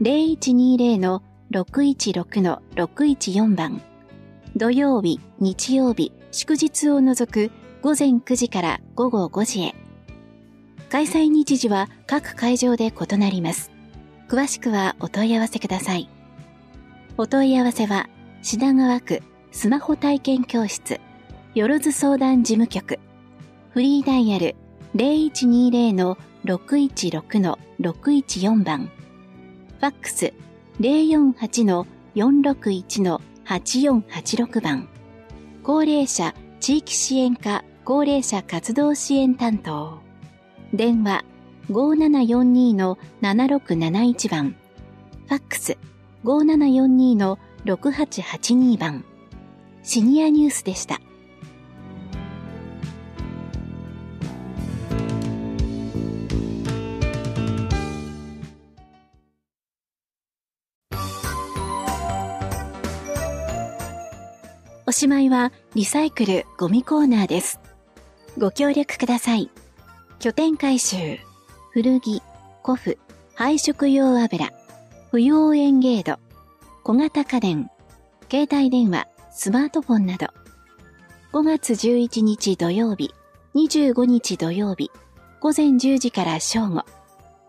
0120-616-614番土曜日、日曜日、祝日を除く午前9時から午後5時へ開催日時は各会場で異なります詳しくはお問い合わせくださいお問い合わせは品川区スマホ体験教室よろず相談事務局フリーダイヤル0120-616-614番ファックス048-461-8486番。高齢者地域支援課高齢者活動支援担当。電話5742-7671番。ファックス5742-6882番。シニアニュースでした。おしまいはリサイクルゴミコーナーです。ご協力ください。拠点回収、古着、古布、配食用油、不要園芸度、小型家電、携帯電話、スマートフォンなど。5月11日土曜日、25日土曜日、午前10時から正午、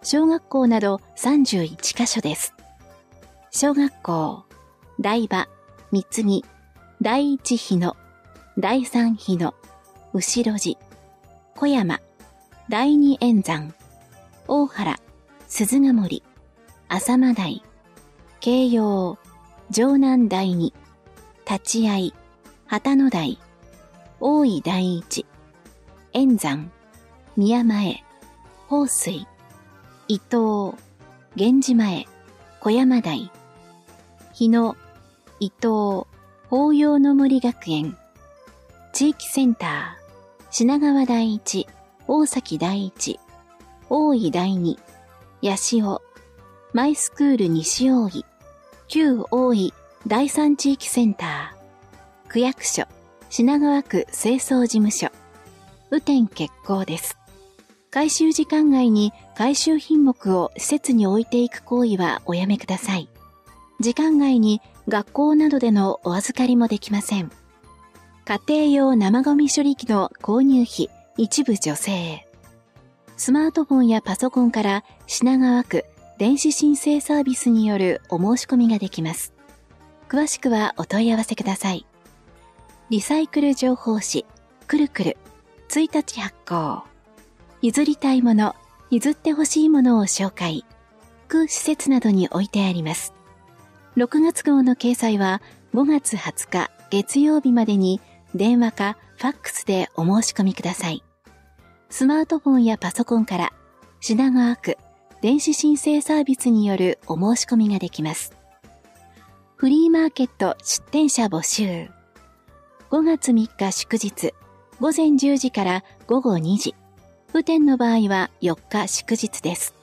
小学校など31カ所です。小学校、台場、三木、第一日野、第三日野、後ろ寺、小山、第二円山、大原、鈴ヶ森、浅間台、京葉、城南第二、立ち合い、旗野台、大井第一、円山、宮前、宝水、伊東、源氏前、小山台、日野、伊東、法要の森学園、地域センター、品川第一、大崎第一、大井第二、八潮、マイスクール西大井、旧大井第三地域センター、区役所、品川区清掃事務所、雨天決行です。回収時間外に回収品目を施設に置いていく行為はおやめください。時間外に学校などでのお預かりもできません。家庭用生ゴミ処理機の購入費一部助成。スマートフォンやパソコンから品川区電子申請サービスによるお申し込みができます。詳しくはお問い合わせください。リサイクル情報誌、くるくる、1日発行。譲りたいもの、譲ってほしいものを紹介。区施設などに置いてあります。6月号の掲載は5月20日月曜日までに電話かファックスでお申し込みください。スマートフォンやパソコンから品川区電子申請サービスによるお申し込みができます。フリーマーケット出店者募集。5月3日祝日、午前10時から午後2時。雨天の場合は4日祝日です。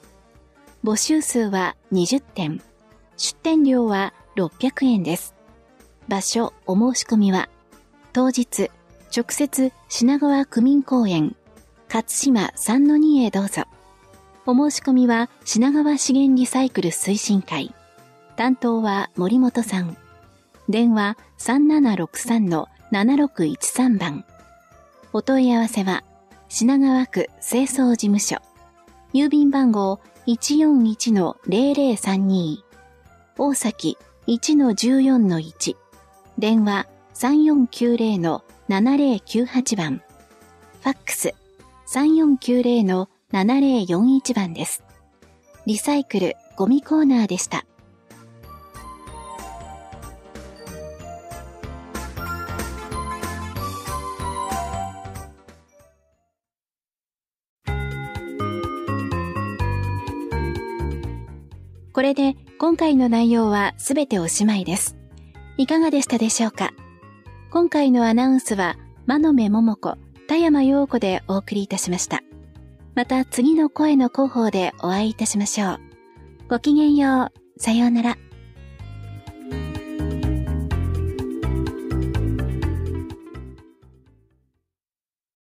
募集数は20点。出店料は600円です。場所、お申し込みは、当日、直接品川区民公園、勝島3-2へどうぞ。お申し込みは品川資源リサイクル推進会。担当は森本さん。電話3763-7613番。お問い合わせは品川区清掃事務所。郵便番号141-0032。大崎1-14-1電話3490-7098番ファックス3490-7041番です。リサイクルゴミコーナーでした。これで今回の内容はすべておしまいです。いかがでしたでしょうか今回のアナウンスは、まのめももこ、田山陽子でお送りいたしました。また次の声の広報でお会いいたしましょう。ごきげんよう。さようなら。